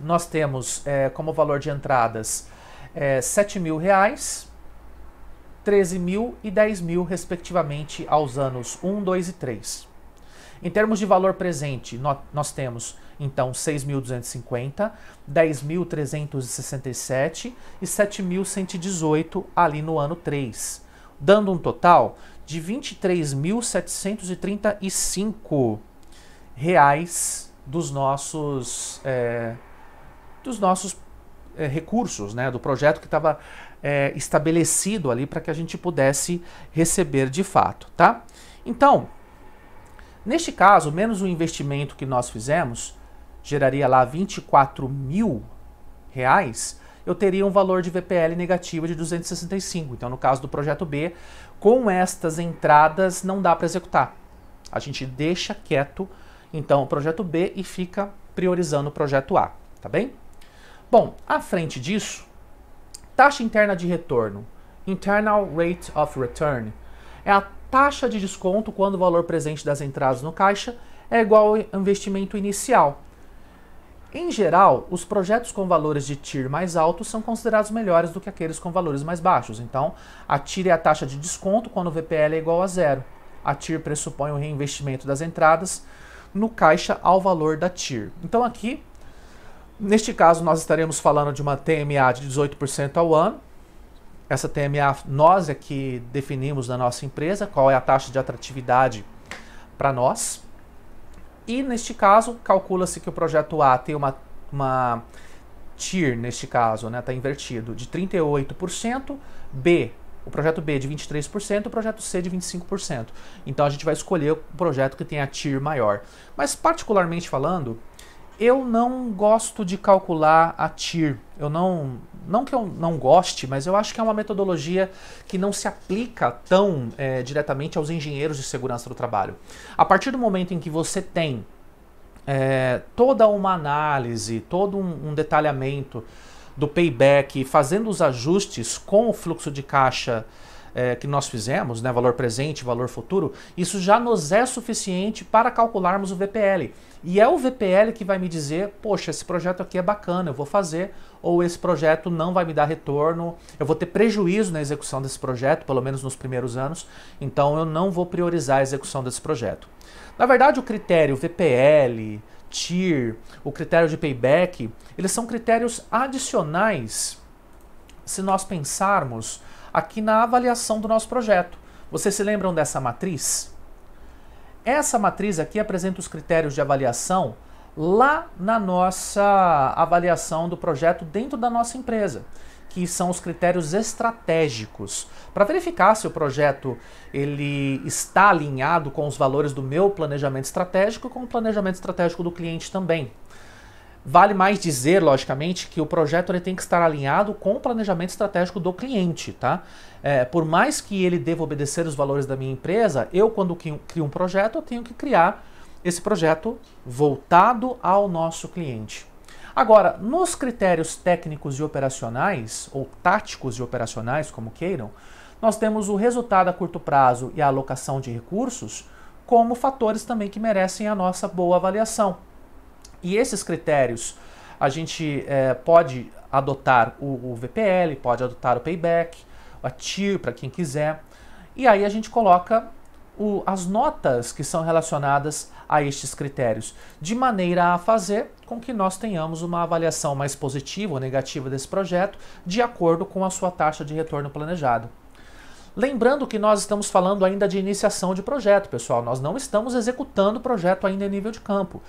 nós temos é, como valor de entradas é, 7 mil reais, 13 mil e 10 mil, respectivamente, aos anos 1, 2 e 3. Em termos de valor presente, nós temos então, 6.250, 10.367 e 7.118 ali no ano 3, dando um total de R$ 23.735 reais dos nossos é, dos nossos é, recursos, né, do projeto que estava é, estabelecido ali para que a gente pudesse receber de fato, tá? Então, neste caso, menos o investimento que nós fizemos, geraria lá 24 mil reais, eu teria um valor de VPL negativo de 265. Então, no caso do projeto B, com estas entradas não dá para executar. A gente deixa quieto, então, o projeto B e fica priorizando o projeto A, tá bem? Bom, à frente disso, taxa interna de retorno, Internal Rate of Return, é a taxa de desconto quando o valor presente das entradas no caixa é igual ao investimento inicial. Em geral, os projetos com valores de TIR mais altos são considerados melhores do que aqueles com valores mais baixos. Então, a TIR é a taxa de desconto quando o VPL é igual a zero. A TIR pressupõe o reinvestimento das entradas no caixa ao valor da TIR. Então, aqui, neste caso, nós estaremos falando de uma TMA de 18% ao ano. Essa TMA nós é que definimos na nossa empresa qual é a taxa de atratividade para nós. E neste caso, calcula-se que o projeto A tem uma, uma TIR, neste caso, está né, tá invertido, de 38%, B, o projeto B é de 23%, o projeto C é de 25%. Então a gente vai escolher o projeto que tem a TIR maior. Mas particularmente falando, eu não gosto de calcular a TIR. Eu não, não que eu não goste, mas eu acho que é uma metodologia que não se aplica tão é, diretamente aos engenheiros de segurança do trabalho. A partir do momento em que você tem é, toda uma análise, todo um, um detalhamento do payback, fazendo os ajustes com o fluxo de caixa é, que nós fizemos, né, valor presente, valor futuro, isso já nos é suficiente para calcularmos o VPL. E é o VPL que vai me dizer, poxa, esse projeto aqui é bacana, eu vou fazer, ou esse projeto não vai me dar retorno, eu vou ter prejuízo na execução desse projeto, pelo menos nos primeiros anos, então eu não vou priorizar a execução desse projeto. Na verdade, o critério VPL, TIR, o critério de payback, eles são critérios adicionais se nós pensarmos aqui na avaliação do nosso projeto. Vocês se lembram dessa matriz? Essa matriz aqui apresenta os critérios de avaliação lá na nossa avaliação do projeto dentro da nossa empresa, que são os critérios estratégicos, para verificar se o projeto ele está alinhado com os valores do meu planejamento estratégico e com o planejamento estratégico do cliente também. Vale mais dizer, logicamente, que o projeto ele tem que estar alinhado com o planejamento estratégico do cliente, tá? É, por mais que ele deva obedecer os valores da minha empresa, eu, quando crio um projeto, eu tenho que criar esse projeto voltado ao nosso cliente. Agora, nos critérios técnicos e operacionais, ou táticos e operacionais, como queiram, nós temos o resultado a curto prazo e a alocação de recursos como fatores também que merecem a nossa boa avaliação. E esses critérios a gente é, pode adotar o, o, VPL, pode adotar o payback, a TIR para quem quiser. E aí a gente coloca o, as notas que são relacionadas a estes critérios, de maneira a fazer com que nós tenhamos uma avaliação mais positiva ou negativa desse projeto, de acordo com a sua taxa de retorno planejado. Lembrando que nós estamos falando ainda de iniciação de projeto, pessoal. Nós não estamos executando o projeto ainda em nível de campo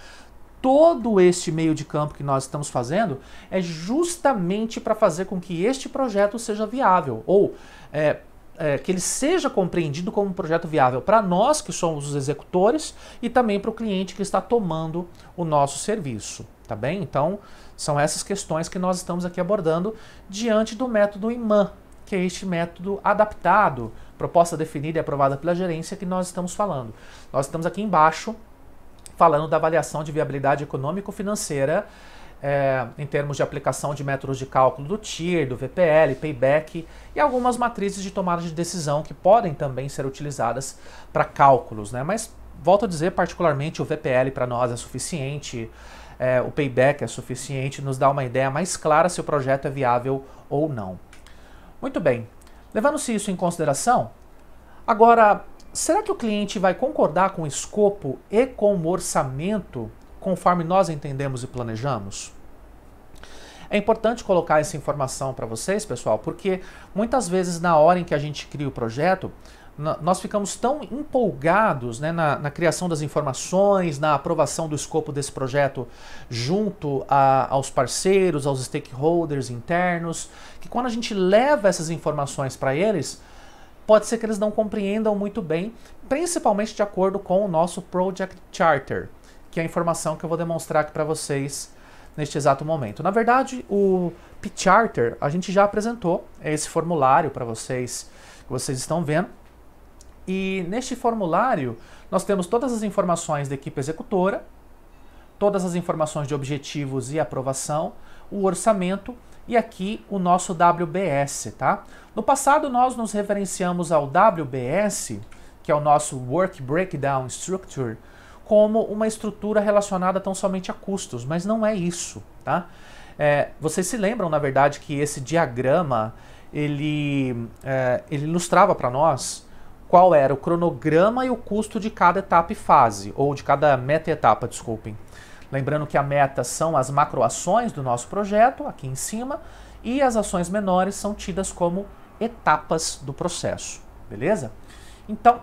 todo este meio de campo que nós estamos fazendo é justamente para fazer com que este projeto seja viável ou é, é, que ele seja compreendido como um projeto viável para nós que somos os executores e também para o cliente que está tomando o nosso serviço, tá bem? Então são essas questões que nós estamos aqui abordando diante do método IMAN, que é este método adaptado, proposta definida e aprovada pela gerência que nós estamos falando. Nós estamos aqui embaixo falando da avaliação de viabilidade econômico-financeira é, em termos de aplicação de métodos de cálculo do TIR, do VPL, payback e algumas matrizes de tomada de decisão que podem também ser utilizadas para cálculos, né? Mas volto a dizer, particularmente o VPL para nós é suficiente, é, o payback é suficiente, nos dá uma ideia mais clara se o projeto é viável ou não. Muito bem, levando-se isso em consideração, agora será que o cliente vai concordar com o escopo e com o orçamento conforme nós entendemos e planejamos? É importante colocar essa informação para vocês, pessoal, porque muitas vezes na hora em que a gente cria o projeto, nós ficamos tão empolgados né, na, na, criação das informações, na aprovação do escopo desse projeto junto a, aos parceiros, aos stakeholders internos, que quando a gente leva essas informações para eles, pode ser que eles não compreendam muito bem, principalmente de acordo com o nosso Project Charter, que é a informação que eu vou demonstrar aqui para vocês neste exato momento. Na verdade, o P-Charter a gente já apresentou, é esse formulário para vocês que vocês estão vendo. E neste formulário, nós temos todas as informações da equipe executora, todas as informações de objetivos e aprovação, o orçamento e aqui o nosso WBS, tá? No passado nós nos referenciamos ao WBS, que é o nosso Work Breakdown Structure, como uma estrutura relacionada tão somente a custos, mas não é isso, tá? É, vocês se lembram, na verdade, que esse diagrama ele, é, ele ilustrava para nós qual era o cronograma e o custo de cada etapa e fase, ou de cada meta-etapa, desculpem. Lembrando que a meta são as macroações do nosso projeto, aqui em cima, e as ações menores são tidas como etapas do processo, beleza? Então,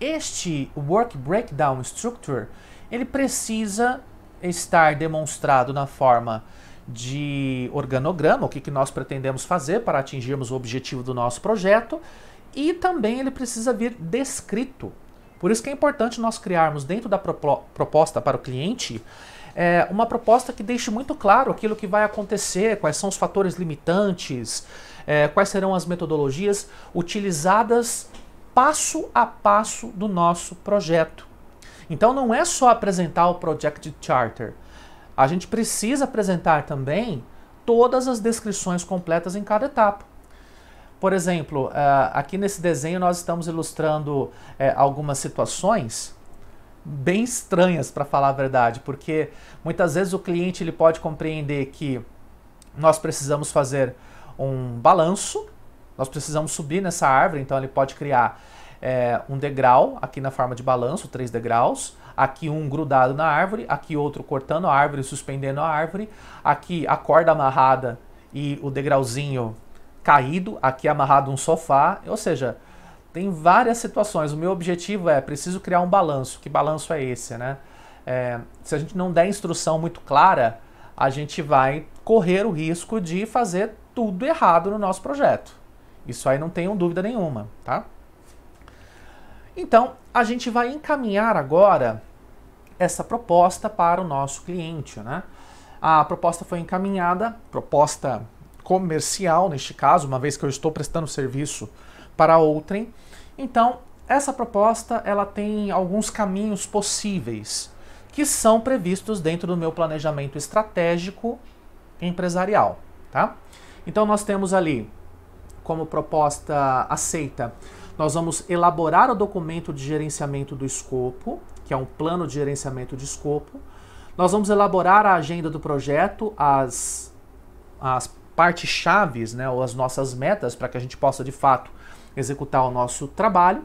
este Work Breakdown Structure, ele precisa estar demonstrado na forma de organograma, o que, que nós pretendemos fazer para atingirmos o objetivo do nosso projeto, e também ele precisa vir descrito por isso que é importante nós criarmos dentro da proposta para o cliente é, uma proposta que deixe muito claro aquilo que vai acontecer, quais são os fatores limitantes, é, quais serão as metodologias utilizadas passo a passo do nosso projeto. Então não é só apresentar o Project Charter. A gente precisa apresentar também todas as descrições completas em cada etapa. Por exemplo, eh, aqui nesse desenho nós estamos ilustrando eh, algumas situações bem estranhas, para falar a verdade, porque muitas vezes o cliente ele pode compreender que nós precisamos fazer um balanço, nós precisamos subir nessa árvore, então ele pode criar eh, um degrau aqui na forma de balanço, três degraus, aqui um grudado na árvore, aqui outro cortando a árvore, suspendendo a árvore, aqui a corda amarrada e o degrauzinho caído, aqui amarrado um sofá, ou seja, tem várias situações. O meu objetivo é preciso criar um balanço. Que balanço é esse, né? É, se a gente não der instrução muito clara, a gente vai correr o risco de fazer tudo errado no nosso projeto. Isso aí não tenho dúvida nenhuma, tá? Então, a gente vai encaminhar agora essa proposta para o nosso cliente, né? A proposta foi encaminhada, proposta comercial, neste caso, uma vez que eu estou prestando serviço para outrem. Então, essa proposta ela tem alguns caminhos possíveis que são previstos dentro do meu planejamento estratégico empresarial, tá? Então nós temos ali como proposta aceita, nós vamos elaborar o documento de gerenciamento do escopo, que é um plano de gerenciamento de escopo. Nós vamos elaborar a agenda do projeto, as, as parte chaves, né, ou as nossas metas para que a gente possa de fato executar o nosso trabalho.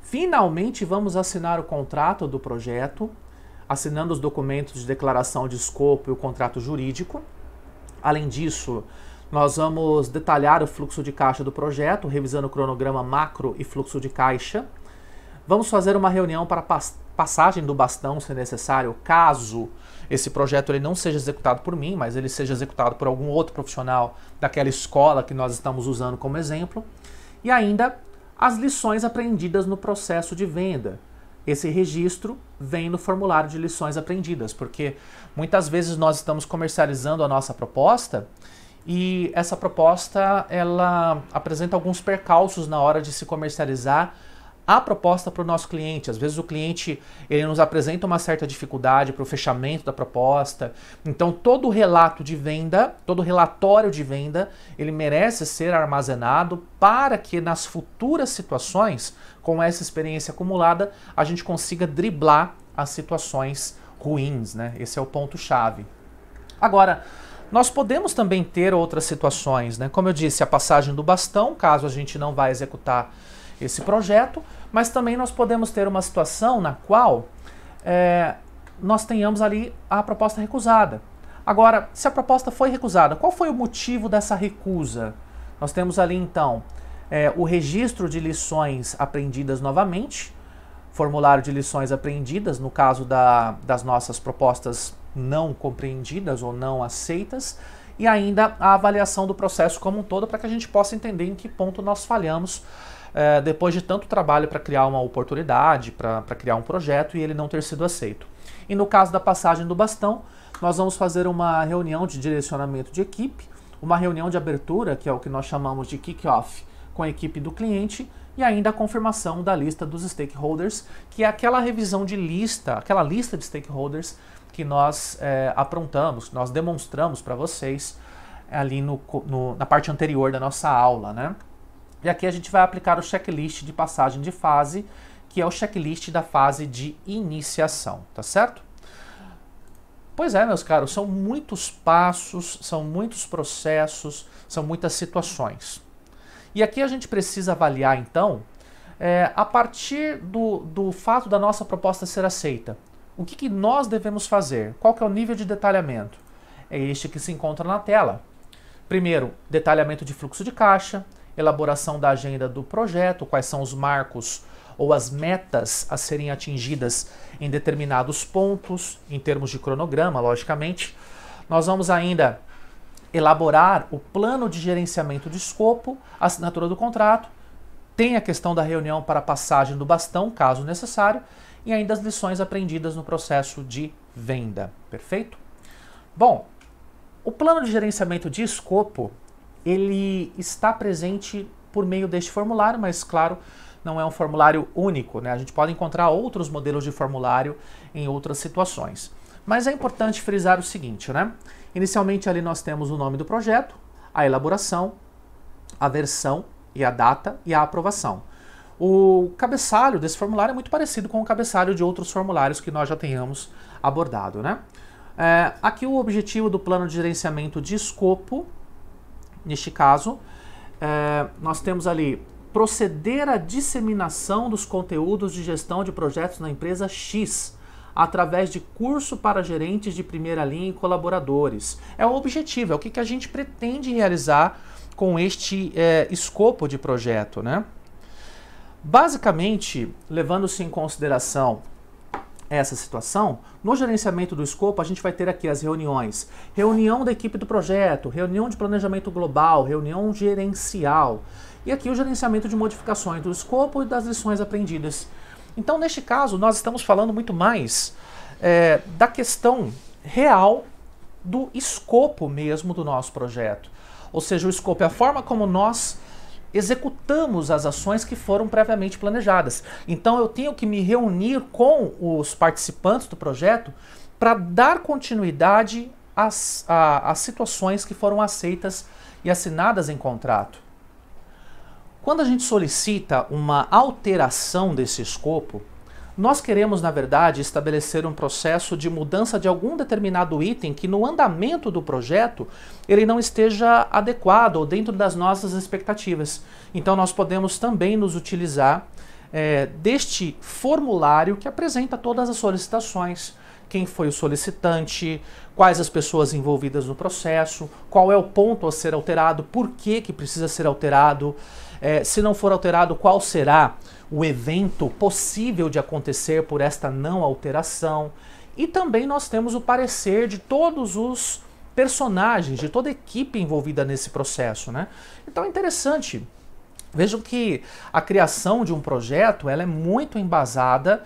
Finalmente vamos assinar o contrato do projeto, assinando os documentos de declaração de escopo e o contrato jurídico. Além disso, nós vamos detalhar o fluxo de caixa do projeto, revisando o cronograma macro e fluxo de caixa. Vamos fazer uma reunião para passagem do bastão, se necessário, caso esse projeto ele não seja executado por mim, mas ele seja executado por algum outro profissional daquela escola que nós estamos usando como exemplo. E ainda as lições aprendidas no processo de venda. Esse registro vem no formulário de lições aprendidas, porque muitas vezes nós estamos comercializando a nossa proposta e essa proposta ela apresenta alguns percalços na hora de se comercializar a proposta para o nosso cliente. Às vezes o cliente ele nos apresenta uma certa dificuldade para o fechamento da proposta. Então todo relato de venda, todo relatório de venda, ele merece ser armazenado para que nas futuras situações, com essa experiência acumulada, a gente consiga driblar as situações ruins, né? Esse é o ponto chave. Agora, nós podemos também ter outras situações, né? Como eu disse, a passagem do bastão, caso a gente não vá executar esse projeto, mas também nós podemos ter uma situação na qual é, nós tenhamos ali a proposta recusada. Agora, se a proposta foi recusada, qual foi o motivo dessa recusa? Nós temos ali então é, o registro de lições aprendidas novamente, formulário de lições aprendidas, no caso da, das nossas propostas não compreendidas ou não aceitas, e ainda a avaliação do processo como um todo para que a gente possa entender em que ponto nós falhamos é, depois de tanto trabalho para criar uma oportunidade, para criar um projeto e ele não ter sido aceito. E no caso da passagem do bastão, nós vamos fazer uma reunião de direcionamento de equipe, uma reunião de abertura, que é o que nós chamamos de kick-off, com a equipe do cliente e ainda a confirmação da lista dos stakeholders, que é aquela revisão de lista, aquela lista de stakeholders que nós é, aprontamos, nós demonstramos para vocês ali no, no, na parte anterior da nossa aula, né? E aqui a gente vai aplicar o checklist de passagem de fase, que é o checklist da fase de iniciação, tá certo? Pois é, meus caros, são muitos passos, são muitos processos, são muitas situações. E aqui a gente precisa avaliar, então, é, a partir do, do fato da nossa proposta ser aceita, o que, que nós devemos fazer? Qual é o nível de detalhamento? É este que se encontra na tela. Primeiro, detalhamento de fluxo de caixa elaboração da agenda do projeto, quais são os marcos ou as metas a serem atingidas em determinados pontos, em termos de cronograma, logicamente. Nós vamos ainda elaborar o plano de gerenciamento de escopo, assinatura do contrato, tem a questão da reunião para passagem do bastão, caso necessário, e ainda as lições aprendidas no processo de venda. Perfeito? Bom, o plano de gerenciamento de escopo ele está presente por meio deste formulário, mas claro, não é um formulário único, né? A gente pode encontrar outros modelos de formulário em outras situações. Mas é importante frisar o seguinte, né? Inicialmente ali nós temos o nome do projeto, a elaboração, a versão e a data e a aprovação. O cabeçalho desse formulário é muito parecido com o cabeçalho de outros formulários que nós já tenhamos abordado, né? É, aqui o objetivo do plano de gerenciamento de escopo Neste caso, é, nós temos ali proceder à disseminação dos conteúdos de gestão de projetos na empresa X através de curso para gerentes de primeira linha e colaboradores. É o objetivo, é o que, que a gente pretende realizar com este é, escopo de projeto, né? Basicamente, levando-se em consideração essa situação, no gerenciamento do escopo, a gente vai ter aqui as reuniões: reunião da equipe do projeto, reunião de planejamento global, reunião gerencial. E aqui o gerenciamento de modificações do escopo e das lições aprendidas. Então, neste caso, nós estamos falando muito mais é, da questão real do escopo mesmo do nosso projeto. Ou seja, o escopo é a forma como nós executamos as ações que foram previamente planejadas. Então eu tenho que me reunir com os participantes do projeto para dar continuidade às, às, situações que foram aceitas e assinadas em contrato. Quando a gente solicita uma alteração desse escopo, nós queremos, na verdade, estabelecer um processo de mudança de algum determinado item que no andamento do projeto ele não esteja adequado ou dentro das nossas expectativas. Então nós podemos também nos utilizar é, deste formulário que apresenta todas as solicitações quem foi o solicitante, quais as pessoas envolvidas no processo, qual é o ponto a ser alterado, por que, que precisa ser alterado. É, se não for alterado, qual será o evento possível de acontecer por esta não alteração? E também nós temos o parecer de todos os personagens, de toda a equipe envolvida nesse processo, né? Então é interessante. Vejam que a criação de um projeto ela é muito embasada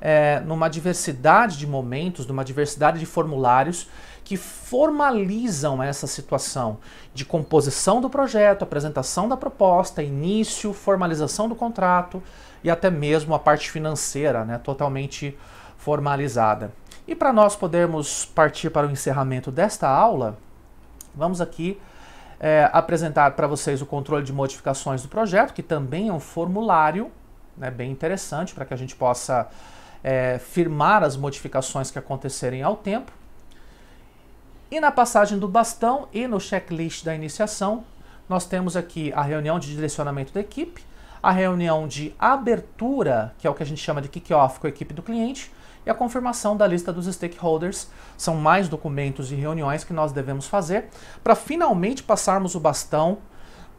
é, numa diversidade de momentos, numa diversidade de formulários que formalizam essa situação de composição do projeto, apresentação da proposta, início, formalização do contrato e até mesmo a parte financeira, né, totalmente formalizada. E para nós podermos partir para o encerramento desta aula, vamos aqui é, apresentar para vocês o controle de modificações do projeto, que também é um formulário né, bem interessante para que a gente possa é, firmar as modificações que acontecerem ao tempo. E na passagem do bastão e no checklist da iniciação, nós temos aqui a reunião de direcionamento da equipe, a reunião de abertura, que é o que a gente chama de kick-off com a equipe do cliente, e a confirmação da lista dos stakeholders. São mais documentos e reuniões que nós devemos fazer para finalmente passarmos o bastão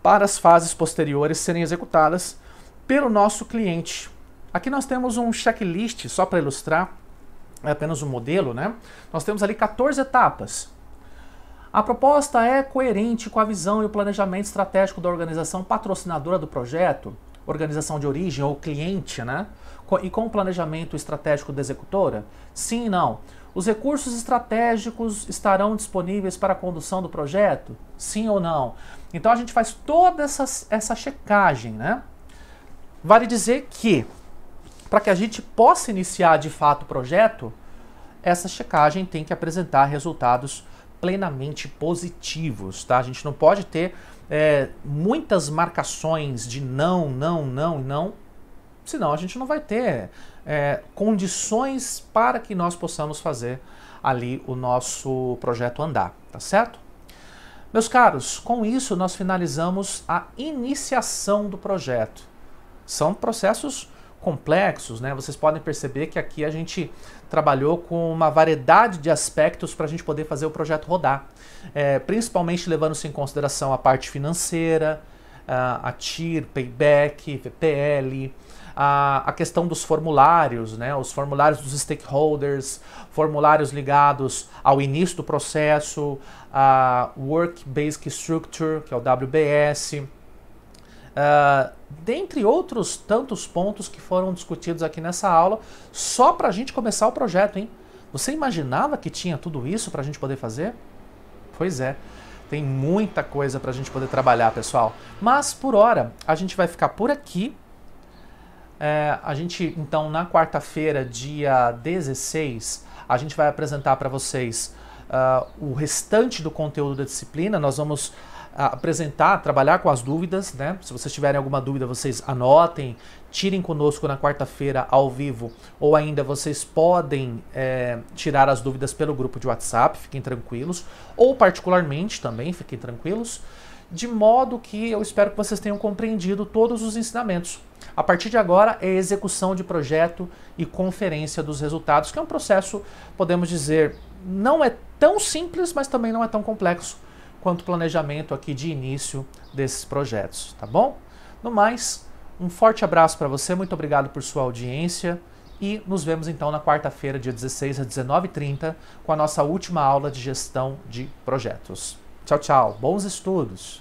para as fases posteriores serem executadas pelo nosso cliente. Aqui nós temos um checklist, só para ilustrar, é apenas um modelo, né? Nós temos ali 14 etapas. A proposta é coerente com a visão e o planejamento estratégico da organização patrocinadora do projeto, organização de origem ou cliente, né? E com o planejamento estratégico da executora? Sim e não. Os recursos estratégicos estarão disponíveis para a condução do projeto? Sim ou não? Então a gente faz toda essa, essa checagem, né? Vale dizer que, para que a gente possa iniciar de fato o projeto, essa checagem tem que apresentar resultados plenamente positivos, tá? A gente não pode ter é, muitas marcações de não, não, não, não, senão a gente não vai ter é, condições para que nós possamos fazer ali o nosso projeto andar, tá certo? Meus caros, com isso nós finalizamos a iniciação do projeto. São processos complexos, né? Vocês podem perceber que aqui a gente trabalhou com uma variedade de aspectos para a gente poder fazer o projeto rodar, é, principalmente levando-se em consideração a parte financeira, a TIR, Payback, VPL, a, a questão dos formulários, né? os formulários dos stakeholders, formulários ligados ao início do processo, a Work Basic Structure, que é o WBS, Uh, dentre outros tantos pontos que foram discutidos aqui nessa aula, só para a gente começar o projeto, hein? Você imaginava que tinha tudo isso para a gente poder fazer? Pois é, tem muita coisa para a gente poder trabalhar, pessoal. Mas por hora, a gente vai ficar por aqui. É, a gente, então, na quarta-feira, dia 16, a gente vai apresentar para vocês uh, o restante do conteúdo da disciplina. Nós vamos apresentar, trabalhar com as dúvidas, né? Se vocês tiverem alguma dúvida, vocês anotem, tirem conosco na quarta-feira ao vivo, ou ainda vocês podem é, tirar as dúvidas pelo grupo de WhatsApp, fiquem tranquilos, ou particularmente também, fiquem tranquilos, de modo que eu espero que vocês tenham compreendido todos os ensinamentos. A partir de agora é execução de projeto e conferência dos resultados, que é um processo, podemos dizer, não é tão simples, mas também não é tão complexo quanto planejamento aqui de início desses projetos, tá bom? No mais, um forte abraço para você, muito obrigado por sua audiência e nos vemos então na quarta-feira, dia 16 às 19h30, com a nossa última aula de gestão de projetos. Tchau, tchau, bons estudos!